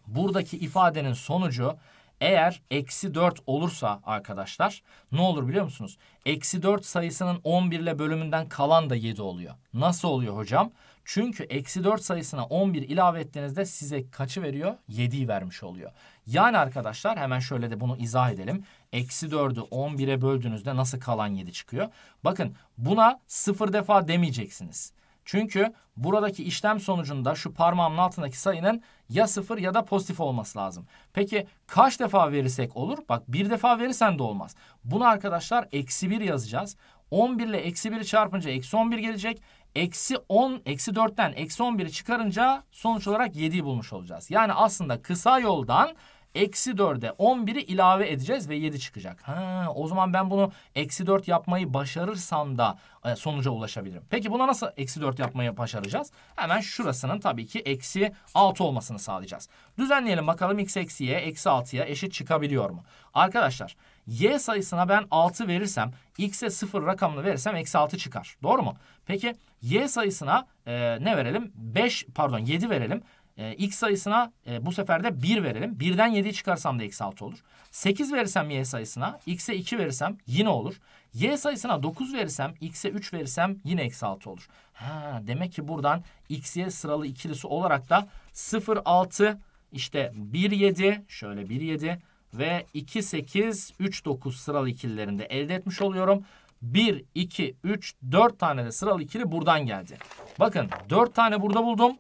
Buradaki ifadenin sonucu eğer eksi 4 olursa arkadaşlar ne olur biliyor musunuz? Eksi 4 sayısının 11 ile bölümünden kalan da 7 oluyor. Nasıl oluyor hocam? Çünkü eksi 4 sayısına 11 ilave ettiğinizde size kaçı veriyor? 7'yi vermiş oluyor. Yani arkadaşlar hemen şöyle de bunu izah edelim. Eksi 4'ü 11'e böldüğünüzde nasıl kalan 7 çıkıyor? Bakın buna 0 defa demeyeceksiniz. Çünkü buradaki işlem sonucunda şu parmağımın altındaki sayının ya sıfır ya da pozitif olması lazım. Peki kaç defa verirsek olur? Bak bir defa verirsen de olmaz. Bunu arkadaşlar eksi bir yazacağız. 11 ile eksi 1'i çarpınca eksi 11 gelecek. Eksi 10, eksi 4'ten eksi 11'i çıkarınca sonuç olarak 7'yi bulmuş olacağız. Yani aslında kısa yoldan eksi 4'e 11'i ilave edeceğiz ve 7 çıkacak. Ha, o zaman ben bunu eksi 4 yapmayı başarırsam da e, sonuca ulaşabilirim. Peki buna nasıl eksi 4 yapmayı başaracağız? Hemen şurasının tabii ki eksi 6 olmasını sağlayacağız. Düzenleyelim bakalım x eksi y eksi 6'ya eşit çıkabiliyor mu? Arkadaşlar y sayısına ben 6 verirsem x'e 0 rakamını verirsem eksi 6 çıkar. Doğru mu? Peki y sayısına e, ne verelim? 5 pardon 7 verelim. E, x sayısına e, bu sefer de 1 verelim. 1'den 7'yi çıkarsam da x 6 olur. 8 verirsem y sayısına, x'e 2 verirsem yine olur. Y sayısına 9 verirsem, x'e 3 verirsem yine x 6 olur. Ha, demek ki buradan x'ye sıralı ikilisi olarak da 0, 6, işte 1, 7, şöyle 1, 7 ve 2, 8, 3, 9 sıralı ikililerinde elde etmiş oluyorum. 1, 2, 3, 4 tane de sıralı ikili buradan geldi. Bakın 4 tane burada buldum.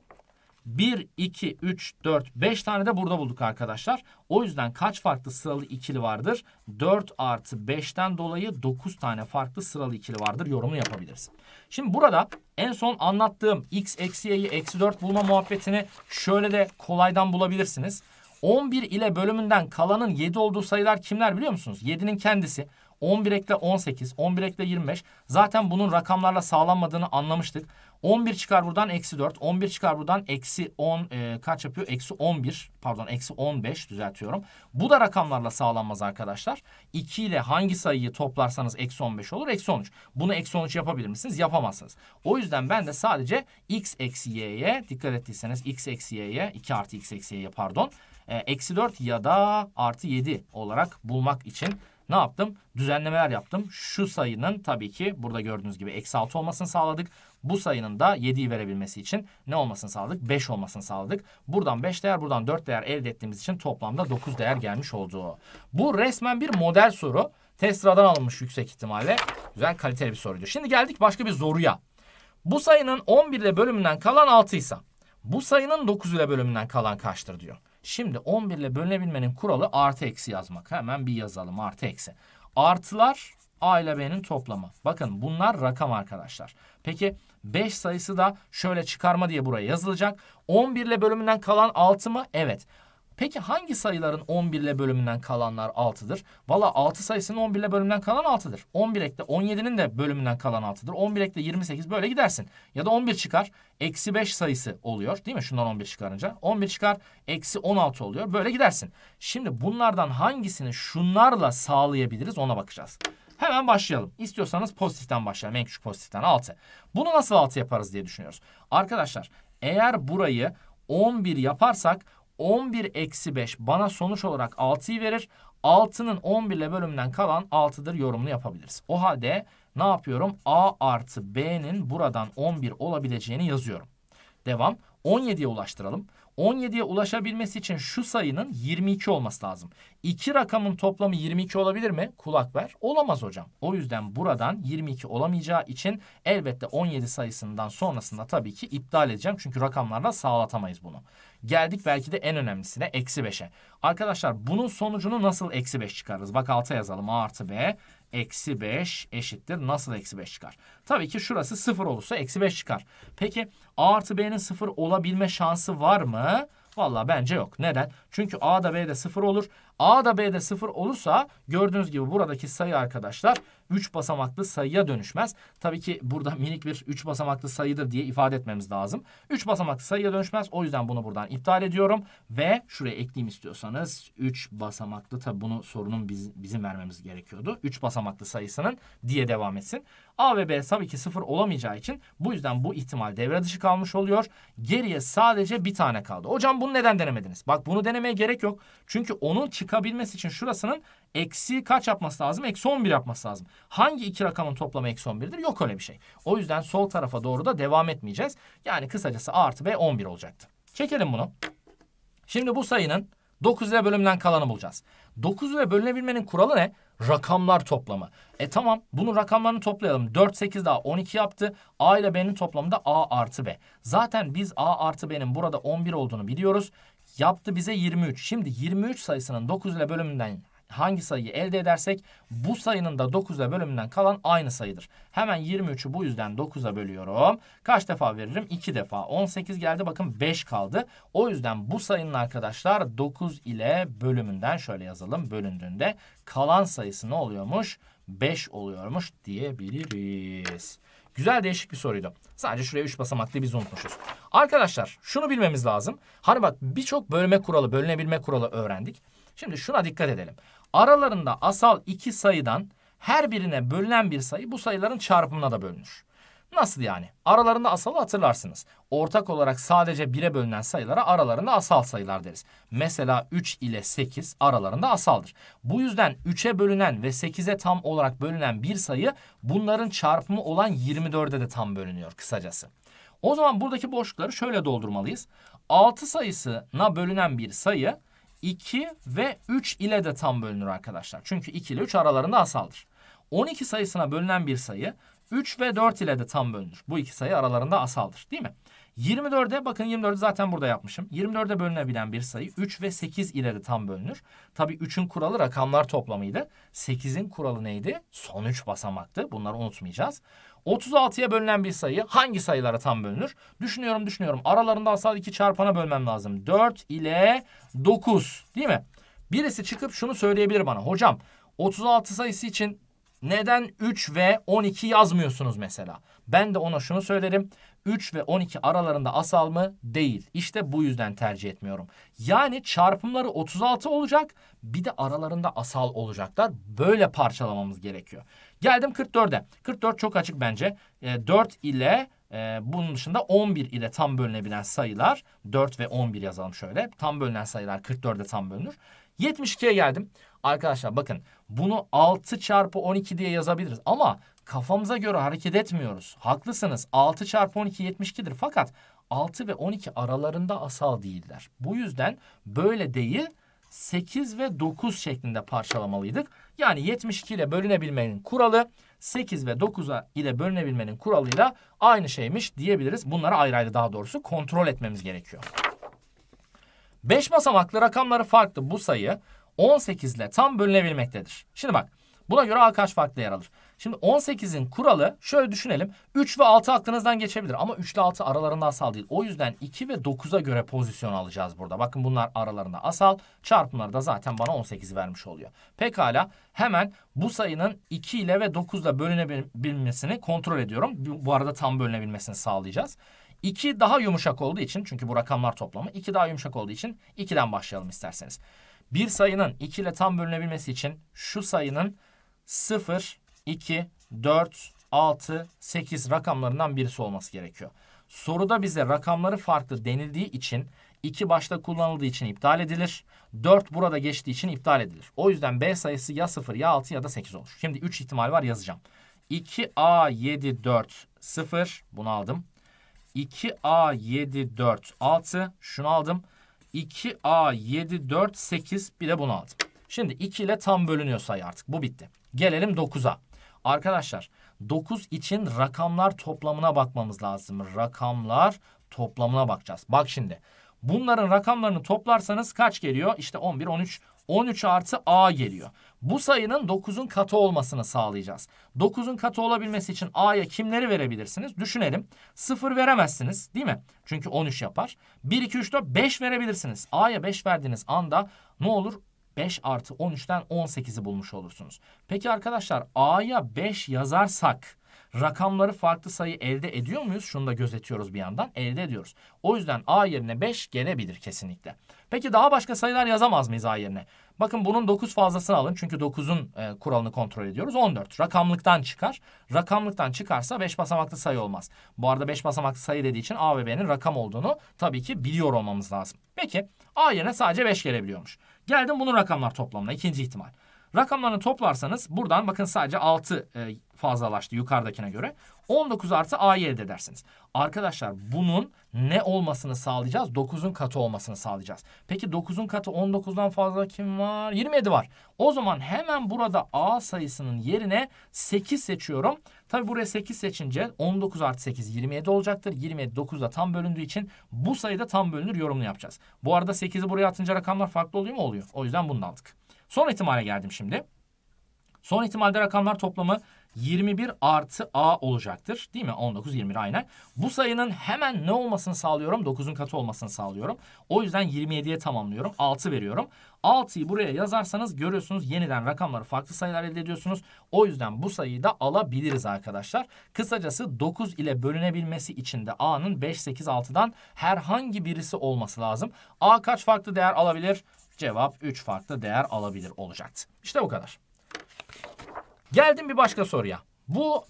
1, 2, 3, 4, 5 tane de burada bulduk arkadaşlar. O yüzden kaç farklı sıralı ikili vardır? 4 artı 5'ten dolayı 9 tane farklı sıralı ikili vardır yorumunu yapabiliriz. Şimdi burada en son anlattığım x eksi y'yi eksi 4 bulma muhabbetini şöyle de kolaydan bulabilirsiniz. 11 ile bölümünden kalanın 7 olduğu sayılar kimler biliyor musunuz? 7'nin kendisi. 11 ekle 18, 11 ekle 25. Zaten bunun rakamlarla sağlanmadığını anlamıştık. 11 çıkar buradan eksi 4. 11 çıkar buradan eksi 10 e, kaç yapıyor? Eksi 11 pardon eksi 15 düzeltiyorum. Bu da rakamlarla sağlanmaz arkadaşlar. 2 ile hangi sayıyı toplarsanız eksi 15 olur eksi 13. Bunu eksi 13 yapabilir misiniz? Yapamazsınız. O yüzden ben de sadece x eksi y'ye dikkat ettiyseniz x eksi y'ye 2 artı x eksi y'ye pardon. E, eksi 4 ya da artı 7 olarak bulmak için ne yaptım? Düzenlemeler yaptım. Şu sayının tabii ki burada gördüğünüz gibi eksi 6 olmasını sağladık. Bu sayının da 7'yi verebilmesi için ne olmasını sağladık? 5 olmasını sağladık. Buradan 5 değer, buradan 4 değer elde ettiğimiz için toplamda 9 değer gelmiş oldu. Bu resmen bir model soru. Testra'dan alınmış yüksek ihtimalle. Güzel kaliteli bir soruydu. Şimdi geldik başka bir zoruya. Bu sayının 11 ile bölümünden kalan 6 ise bu sayının 9 ile bölümünden kalan kaçtır diyor. Şimdi 11 ile bölünebilmenin kuralı artı eksi yazmak. Hemen bir yazalım artı eksi. Artılar A ile B'nin toplamı. Bakın bunlar rakam arkadaşlar. Peki 5 sayısı da şöyle çıkarma diye buraya yazılacak. 11 ile bölümünden kalan 6 mı? Evet. Peki hangi sayıların 11 ile bölümünden kalanlar 6'dır? Valla 6 sayısının 11 ile bölümünden kalan 6'dır. 11 ekle 17'nin de bölümünden kalan 6'dır. 11 ekle 28 böyle gidersin. Ya da 11 çıkar. Eksi 5 sayısı oluyor değil mi? Şundan 11 çıkarınca. 11 çıkar. Eksi 16 oluyor. Böyle gidersin. Şimdi bunlardan hangisini şunlarla sağlayabiliriz ona bakacağız. Hemen başlayalım. İstiyorsanız pozitiften başlayalım. En küçük pozitiften 6. Bunu nasıl 6 yaparız diye düşünüyoruz. Arkadaşlar eğer burayı 11 yaparsak 11 eksi 5 bana sonuç olarak 6'yı verir. 6'nın 11 ile bölümünden kalan 6'dır yorumunu yapabiliriz. O halde ne yapıyorum? A artı B'nin buradan 11 olabileceğini yazıyorum. Devam. 17'ye ulaştıralım. 17'ye ulaşabilmesi için şu sayının 22 olması lazım. İki rakamın toplamı 22 olabilir mi? Kulak ver. Olamaz hocam. O yüzden buradan 22 olamayacağı için elbette 17 sayısından sonrasında tabii ki iptal edeceğim. Çünkü rakamlarla sağlatamayız bunu. Geldik belki de en önemlisine eksi 5'e. Arkadaşlar bunun sonucunu nasıl eksi 5 çıkarırız? Bak alta yazalım a artı b eksi 5 eşittir. Nasıl eksi 5 çıkar? Tabii ki şurası 0 olursa eksi 5 çıkar. Peki a artı b'nin 0 olabilme şansı var mı? Valla bence yok. Neden? Çünkü a da b de 0 olur. A da B de 0 olursa gördüğünüz gibi buradaki sayı arkadaşlar 3 basamaklı sayıya dönüşmez. Tabii ki burada minik bir 3 basamaklı sayıdır diye ifade etmemiz lazım. 3 basamaklı sayıya dönüşmez. O yüzden bunu buradan iptal ediyorum. Ve şuraya ekleyeyim istiyorsanız 3 basamaklı tabii bunu sorunun biz, bizim vermemiz gerekiyordu. 3 basamaklı sayısının diye devam etsin. A ve B tabii ki 0 olamayacağı için bu yüzden bu ihtimal devre dışı kalmış oluyor. Geriye sadece bir tane kaldı. Hocam bunu neden denemediniz? Bak bunu denemeye gerek yok. Çünkü onun çıkan çıkabilmesi için şurasının eksi kaç yapması lazım? Eksi 11 yapması lazım. Hangi iki rakamın toplamı eksi 11'dir? Yok öyle bir şey. O yüzden sol tarafa doğru da devam etmeyeceğiz. Yani kısacası A artı B 11 olacaktı. Çekelim bunu. Şimdi bu sayının 9 ile bölümden kalanı bulacağız. 9 ile bölünebilmenin kuralı ne? Rakamlar toplamı. E tamam bunun rakamlarını toplayalım. 4, 8 daha 12 yaptı. A ile B'nin toplamı da A artı B. Zaten biz A artı B'nin burada 11 olduğunu biliyoruz. Yaptı bize 23. Şimdi 23 sayısının 9 ile bölümünden hangi sayıyı elde edersek bu sayının da 9 ile bölümünden kalan aynı sayıdır. Hemen 23'ü bu yüzden 9'a bölüyorum. Kaç defa veririm? 2 defa. 18 geldi bakın 5 kaldı. O yüzden bu sayının arkadaşlar 9 ile bölümünden şöyle yazalım. Bölündüğünde kalan sayısı ne oluyormuş? 5 oluyormuş diyebiliriz. Güzel değişik bir soruydu. Sadece şuraya 3 basamaklı biz unutmuşuz. Arkadaşlar şunu bilmemiz lazım. Hani bak birçok bölme kuralı, bölünebilme kuralı öğrendik. Şimdi şuna dikkat edelim. Aralarında asal iki sayıdan her birine bölünen bir sayı bu sayıların çarpımına da bölünür. Nasıl yani? Aralarında asalı hatırlarsınız. Ortak olarak sadece bire bölünen sayılara aralarında asal sayılar deriz. Mesela 3 ile 8 aralarında asaldır. Bu yüzden 3'e bölünen ve 8'e tam olarak bölünen bir sayı bunların çarpımı olan 24'e de tam bölünüyor kısacası. O zaman buradaki boşlukları şöyle doldurmalıyız. 6 sayısına bölünen bir sayı 2 ve 3 ile de tam bölünür arkadaşlar. Çünkü 2 ile 3 aralarında asaldır. 12 sayısına bölünen bir sayı 3 ve 4 ile de tam bölünür. Bu iki sayı aralarında asaldır değil mi? 24'e bakın 24'ü zaten burada yapmışım. 24'e bölünebilen bir sayı 3 ve 8 ile de tam bölünür. Tabi 3'ün kuralı rakamlar toplamıydı. 8'in kuralı neydi? Son 3 basamaktı. Bunları unutmayacağız. 36'ya bölünen bir sayı hangi sayılara tam bölünür? Düşünüyorum düşünüyorum. Aralarında asal 2 çarpana bölmem lazım. 4 ile 9 değil mi? Birisi çıkıp şunu söyleyebilir bana. Hocam 36 sayısı için neden 3 ve 12 yazmıyorsunuz mesela? Ben de ona şunu söylerim. 3 ve 12 aralarında asal mı? Değil. İşte bu yüzden tercih etmiyorum. Yani çarpımları 36 olacak. Bir de aralarında asal olacaklar. Böyle parçalamamız gerekiyor. Geldim 44'e. 44 çok açık bence. 4 e, ile e, bunun dışında 11 ile tam bölünebilen sayılar. 4 ve 11 yazalım şöyle. Tam bölünen sayılar 44'e tam bölünür. 72'ye geldim. Arkadaşlar bakın bunu 6 çarpı 12 diye yazabiliriz. Ama kafamıza göre hareket etmiyoruz. Haklısınız 6 çarpı 12 72'dir. Fakat 6 ve 12 aralarında asal değiller. Bu yüzden böyle değil 8 ve 9 şeklinde parçalamalıydık. Yani 72 ile bölünebilmenin kuralı 8 ve 9'a ile bölünebilmenin kuralıyla aynı şeymiş diyebiliriz. Bunları ayrı ayrı daha doğrusu kontrol etmemiz gerekiyor. 5 basamaklı rakamları farklı bu sayı 18 ile tam bölünebilmektedir. Şimdi bak buna göre A kaç farklı yer alır? Şimdi 18'in kuralı şöyle düşünelim. 3 ve 6 aklınızdan geçebilir ama 3 ile 6 aralarında asal değil. O yüzden 2 ve 9'a göre pozisyon alacağız burada. Bakın bunlar aralarında asal. Çarpımları da zaten bana 18'i vermiş oluyor. Pekala hemen bu sayının 2 ile ve 9 ile bölünebilmesini kontrol ediyorum. Bu arada tam bölünebilmesini sağlayacağız. 2 daha yumuşak olduğu için çünkü bu rakamlar toplamı 2 daha yumuşak olduğu için 2'den başlayalım isterseniz. Bir sayının 2 ile tam bölünebilmesi için şu sayının 0, 2, 4, 6, 8 rakamlarından birisi olması gerekiyor. Soruda bize rakamları farklı denildiği için 2 başta kullanıldığı için iptal edilir. 4 burada geçtiği için iptal edilir. O yüzden B sayısı ya 0 ya 6 ya da 8 olur. Şimdi 3 ihtimal var yazacağım. 2A7 4 0 bunu aldım. 2A7 4 6 şunu aldım. 2, A, 7, 4, 8 bir de bunu aldım. Şimdi 2 ile tam bölünüyor sayı artık. Bu bitti. Gelelim 9'a. Arkadaşlar 9 için rakamlar toplamına bakmamız lazım. Rakamlar toplamına bakacağız. Bak şimdi. Bunların rakamlarını toplarsanız kaç geliyor? İşte 11, 13, 13 artı A geliyor. Bu sayının 9'un katı olmasını sağlayacağız. 9'un katı olabilmesi için A'ya kimleri verebilirsiniz? Düşünelim. 0 veremezsiniz değil mi? Çünkü 13 yapar. 1, 2, 3, 4, 5 verebilirsiniz. A'ya 5 verdiğiniz anda ne olur? 5 artı 13'ten 18'i bulmuş olursunuz. Peki arkadaşlar A'ya 5 yazarsak rakamları farklı sayı elde ediyor muyuz? Şunu da gözetiyoruz bir yandan. Elde ediyoruz. O yüzden A yerine 5 gelebilir kesinlikle. Peki daha başka sayılar yazamaz mıyız A yerine? Bakın bunun 9 fazlasını alın. Çünkü 9'un e, kuralını kontrol ediyoruz. 14. Rakamlıktan çıkar. Rakamlıktan çıkarsa 5 basamaklı sayı olmaz. Bu arada 5 basamaklı sayı dediği için A ve B'nin rakam olduğunu tabii ki biliyor olmamız lazım. Peki A yerine sadece 5 gelebiliyormuş. Geldim bunun rakamlar toplamına. ikinci ihtimal. Rakamlarını toplarsanız buradan bakın sadece 6 e, fazlalaştı yukarıdakine göre. 19 artı A'yı elde edersiniz. Arkadaşlar bunun ne olmasını sağlayacağız? 9'un katı olmasını sağlayacağız. Peki 9'un katı 19'dan fazla kim var? 27 var. O zaman hemen burada A sayısının yerine 8 seçiyorum. Tabi buraya 8 seçince 19 artı 8 27 olacaktır. 27 9'da tam bölündüğü için bu sayıda tam bölünür yorumunu yapacağız. Bu arada 8'i buraya atınca rakamlar farklı oluyor mu? Oluyor. O yüzden bunu aldık. Son ihtimale geldim şimdi. Son ihtimalde rakamlar toplamı 21 artı A olacaktır. Değil mi? 19, 21 aynen. Bu sayının hemen ne olmasını sağlıyorum? 9'un katı olmasını sağlıyorum. O yüzden 27'ye tamamlıyorum. 6 veriyorum. 6'yı buraya yazarsanız görüyorsunuz yeniden rakamları farklı sayılar elde ediyorsunuz. O yüzden bu sayıyı da alabiliriz arkadaşlar. Kısacası 9 ile bölünebilmesi için de A'nın 5, 8, 6'dan herhangi birisi olması lazım. A kaç farklı değer alabilir? cevap 3 farklı değer alabilir olacaktı. İşte bu kadar. Geldim bir başka soruya. Bu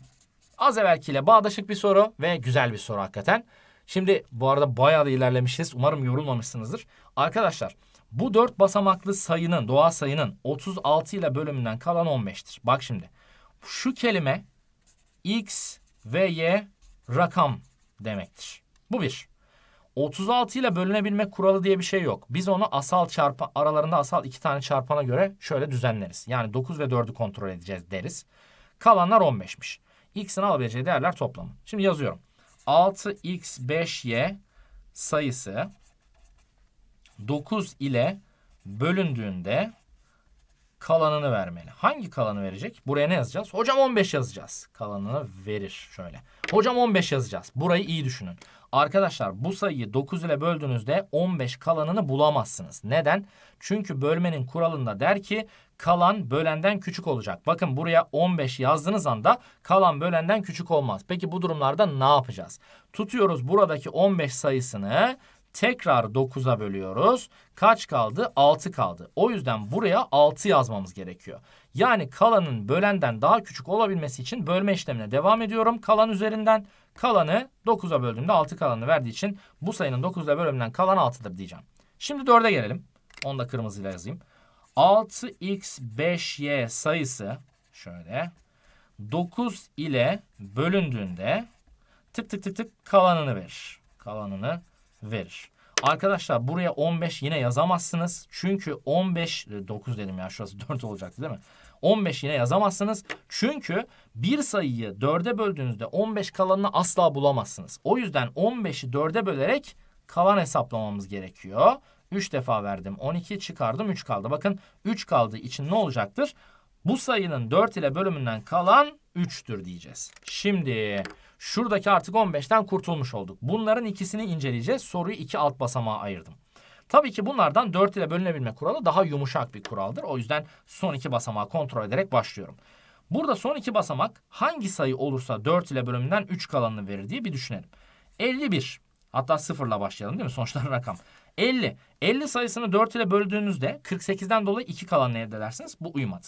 az evvelkiyle bağdaşık bir soru ve güzel bir soru hakikaten. Şimdi bu arada bayağı da ilerlemişiz. Umarım yorulmamışsınızdır. Arkadaşlar bu 4 basamaklı sayının, doğal sayının 36 ile bölümünden kalan 15'tir. Bak şimdi. Şu kelime x ve y rakam demektir. Bu bir. 36 ile bölünebilmek kuralı diye bir şey yok. Biz onu asal çarpı aralarında asal iki tane çarpana göre şöyle düzenleriz. Yani 9 ve 4'ü kontrol edeceğiz deriz. Kalanlar 15'miş. X'in alabileceği değerler toplamı. Şimdi yazıyorum. 6x5y sayısı 9 ile bölündüğünde kalanını vermeli. Hangi kalanı verecek? Buraya ne yazacağız? Hocam 15 yazacağız. Kalanını verir şöyle. Hocam 15 yazacağız. Burayı iyi düşünün. Arkadaşlar bu sayıyı 9 ile böldüğünüzde 15 kalanını bulamazsınız. Neden? Çünkü bölmenin kuralında der ki kalan bölenden küçük olacak. Bakın buraya 15 yazdığınız anda kalan bölenden küçük olmaz. Peki bu durumlarda ne yapacağız? Tutuyoruz buradaki 15 sayısını Tekrar 9'a bölüyoruz. Kaç kaldı? 6 kaldı. O yüzden buraya 6 yazmamız gerekiyor. Yani kalanın bölenden daha küçük olabilmesi için bölme işlemine devam ediyorum. Kalan üzerinden kalanı 9'a böldüğümde 6 kalanı verdiği için bu sayının 9'la bölümünden kalan 6'dır diyeceğim. Şimdi 4'e gelelim. Onu da kırmızıyla yazayım. 6x5y sayısı şöyle 9 ile bölündüğünde tık tık tık tık kalanını verir. Kalanını verir. Arkadaşlar buraya 15 yine yazamazsınız. Çünkü 15 9 e, dedim ya şurası 4 olacaktı değil mi? 15 yine yazamazsınız. Çünkü bir sayıyı 4'e böldüğünüzde 15 kalanını asla bulamazsınız. O yüzden 15'i 4'e bölerek kalan hesaplamamız gerekiyor. 3 defa verdim. 12 çıkardım 3 kaldı. Bakın 3 kaldığı için ne olacaktır? Bu sayının 4 ile bölümünden kalan 3'tür diyeceğiz. Şimdi Şuradaki artık 15'ten kurtulmuş olduk. Bunların ikisini inceleyeceğiz. Soruyu iki alt basamağa ayırdım. Tabii ki bunlardan 4 ile bölünebilme kuralı daha yumuşak bir kuraldır. O yüzden son iki basamağı kontrol ederek başlıyorum. Burada son iki basamak hangi sayı olursa 4 ile bölümünden 3 kalanını verir diye bir düşünelim. 51. Hatta 0 ile başlayalım değil mi? Sonuçta rakam. 50. 50 sayısını 4 ile böldüğünüzde 48'den dolayı 2 kalanını elde edersiniz. Bu uymadı.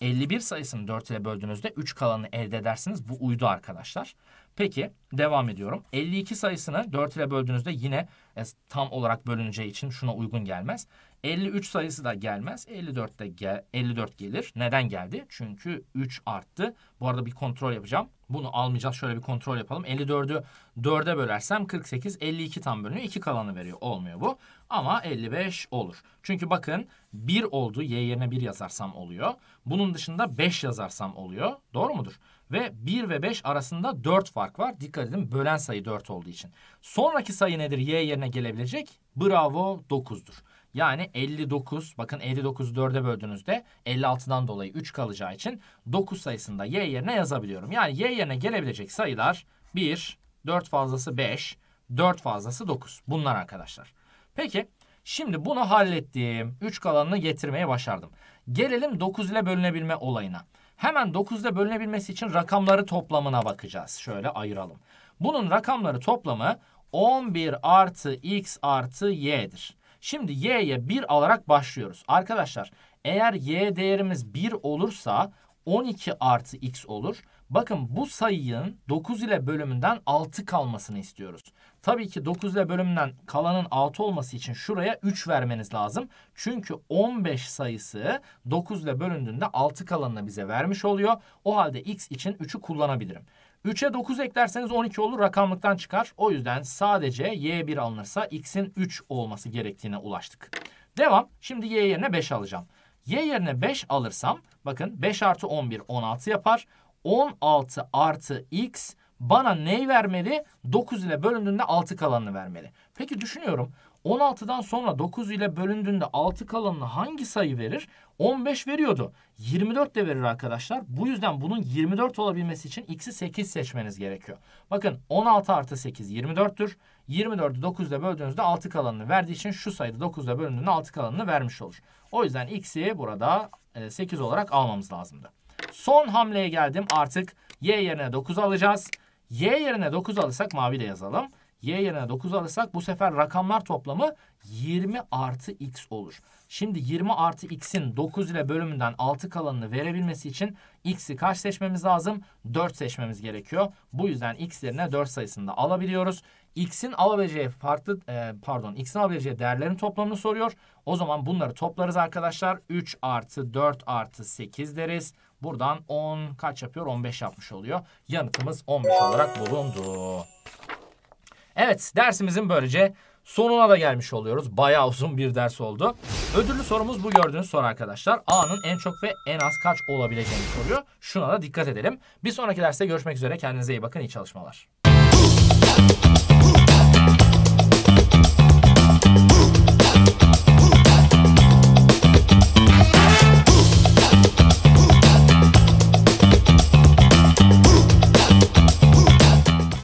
51 sayısını 4 ile böldüğünüzde 3 kalanını elde edersiniz. Bu uydu arkadaşlar. Peki devam ediyorum. 52 sayısını 4 ile böldüğünüzde yine e, tam olarak bölüneceği için şuna uygun gelmez. 53 sayısı da gelmez. 54 de gel, 54 gelir. Neden geldi? Çünkü 3 arttı. Bu arada bir kontrol yapacağım. Bunu almayacağız. Şöyle bir kontrol yapalım. 54'ü 4'e bölersem 48, 52 tam bölünüyor. 2 kalanı veriyor. Olmuyor bu. Ama 55 olur. Çünkü bakın 1 oldu. Y yerine 1 yazarsam oluyor. Bunun dışında 5 yazarsam oluyor. Doğru mudur? Ve 1 ve 5 arasında 4 fark var. Dikkat edin bölen sayı 4 olduğu için. Sonraki sayı nedir? Y yerine gelebilecek. Bravo 9'dur. Yani 59 bakın 59'u 4'e böldüğünüzde 56'dan dolayı 3 kalacağı için 9 sayısında y yerine yazabiliyorum. Yani y yerine gelebilecek sayılar 1, 4 fazlası 5, 4 fazlası 9. Bunlar arkadaşlar. Peki şimdi bunu hallettim. 3 kalanını getirmeye başardım. Gelelim 9 ile bölünebilme olayına. Hemen 9'da bölünebilmesi için rakamları toplamına bakacağız. Şöyle ayıralım. Bunun rakamları toplamı 11 artı x artı y'dir. Şimdi y'ye 1 alarak başlıyoruz. Arkadaşlar eğer y değerimiz 1 olursa 12 artı x olur. Bakın bu sayının 9 ile bölümünden 6 kalmasını istiyoruz. Tabii ki 9 ile bölümden kalanın 6 olması için şuraya 3 vermeniz lazım. Çünkü 15 sayısı 9 ile bölündüğünde 6 kalanını bize vermiş oluyor. O halde x için 3'ü kullanabilirim. 3'e 9 eklerseniz 12 olur rakamlıktan çıkar. O yüzden sadece y1 alınırsa x'in 3 olması gerektiğine ulaştık. Devam. Şimdi y yerine 5 alacağım. Y yerine 5 alırsam bakın 5 artı 11 16 yapar. 16 artı x bana neyi vermeli? 9 ile bölündüğünde 6 kalanını vermeli. Peki düşünüyorum. 16'dan sonra 9 ile bölündüğünde 6 kalanını hangi sayı verir? 15 veriyordu. 24 de verir arkadaşlar. Bu yüzden bunun 24 olabilmesi için x'i 8 seçmeniz gerekiyor. Bakın 16 artı 8 24'tür. 24'ü 9 ile böldüğünüzde 6 kalanını verdiği için şu sayıda 9 ile bölündüğünde 6 kalanını vermiş olur. O yüzden x'i burada 8 e, olarak almamız lazımdı. Son hamleye geldim. Artık y yerine 9 alacağız. Y yerine 9 alırsak mavi de yazalım. Y yerine 9 alırsak bu sefer rakamlar toplamı 20 artı x olur. Şimdi 20 artı x'in 9 ile bölümünden 6 kalanını verebilmesi için x'i kaç seçmemiz lazım? 4 seçmemiz gerekiyor. Bu yüzden x yerine 4 sayısını da alabiliyoruz. X'in alabileceği farklı e, pardon x'in alabileceği değerlerin toplamını soruyor. O zaman bunları toplarız arkadaşlar. 3 artı 4 artı 8 deriz. Buradan 10 kaç yapıyor? 15 yapmış oluyor. Yanıtımız 15 olarak bulundu. Evet dersimizin böylece sonuna da gelmiş oluyoruz. baya uzun bir ders oldu. Ödüllü sorumuz bu gördüğünüz soru arkadaşlar. A'nın en çok ve en az kaç olabileceğini soruyor. Şuna da dikkat edelim. Bir sonraki derste görüşmek üzere. Kendinize iyi bakın. İyi çalışmalar.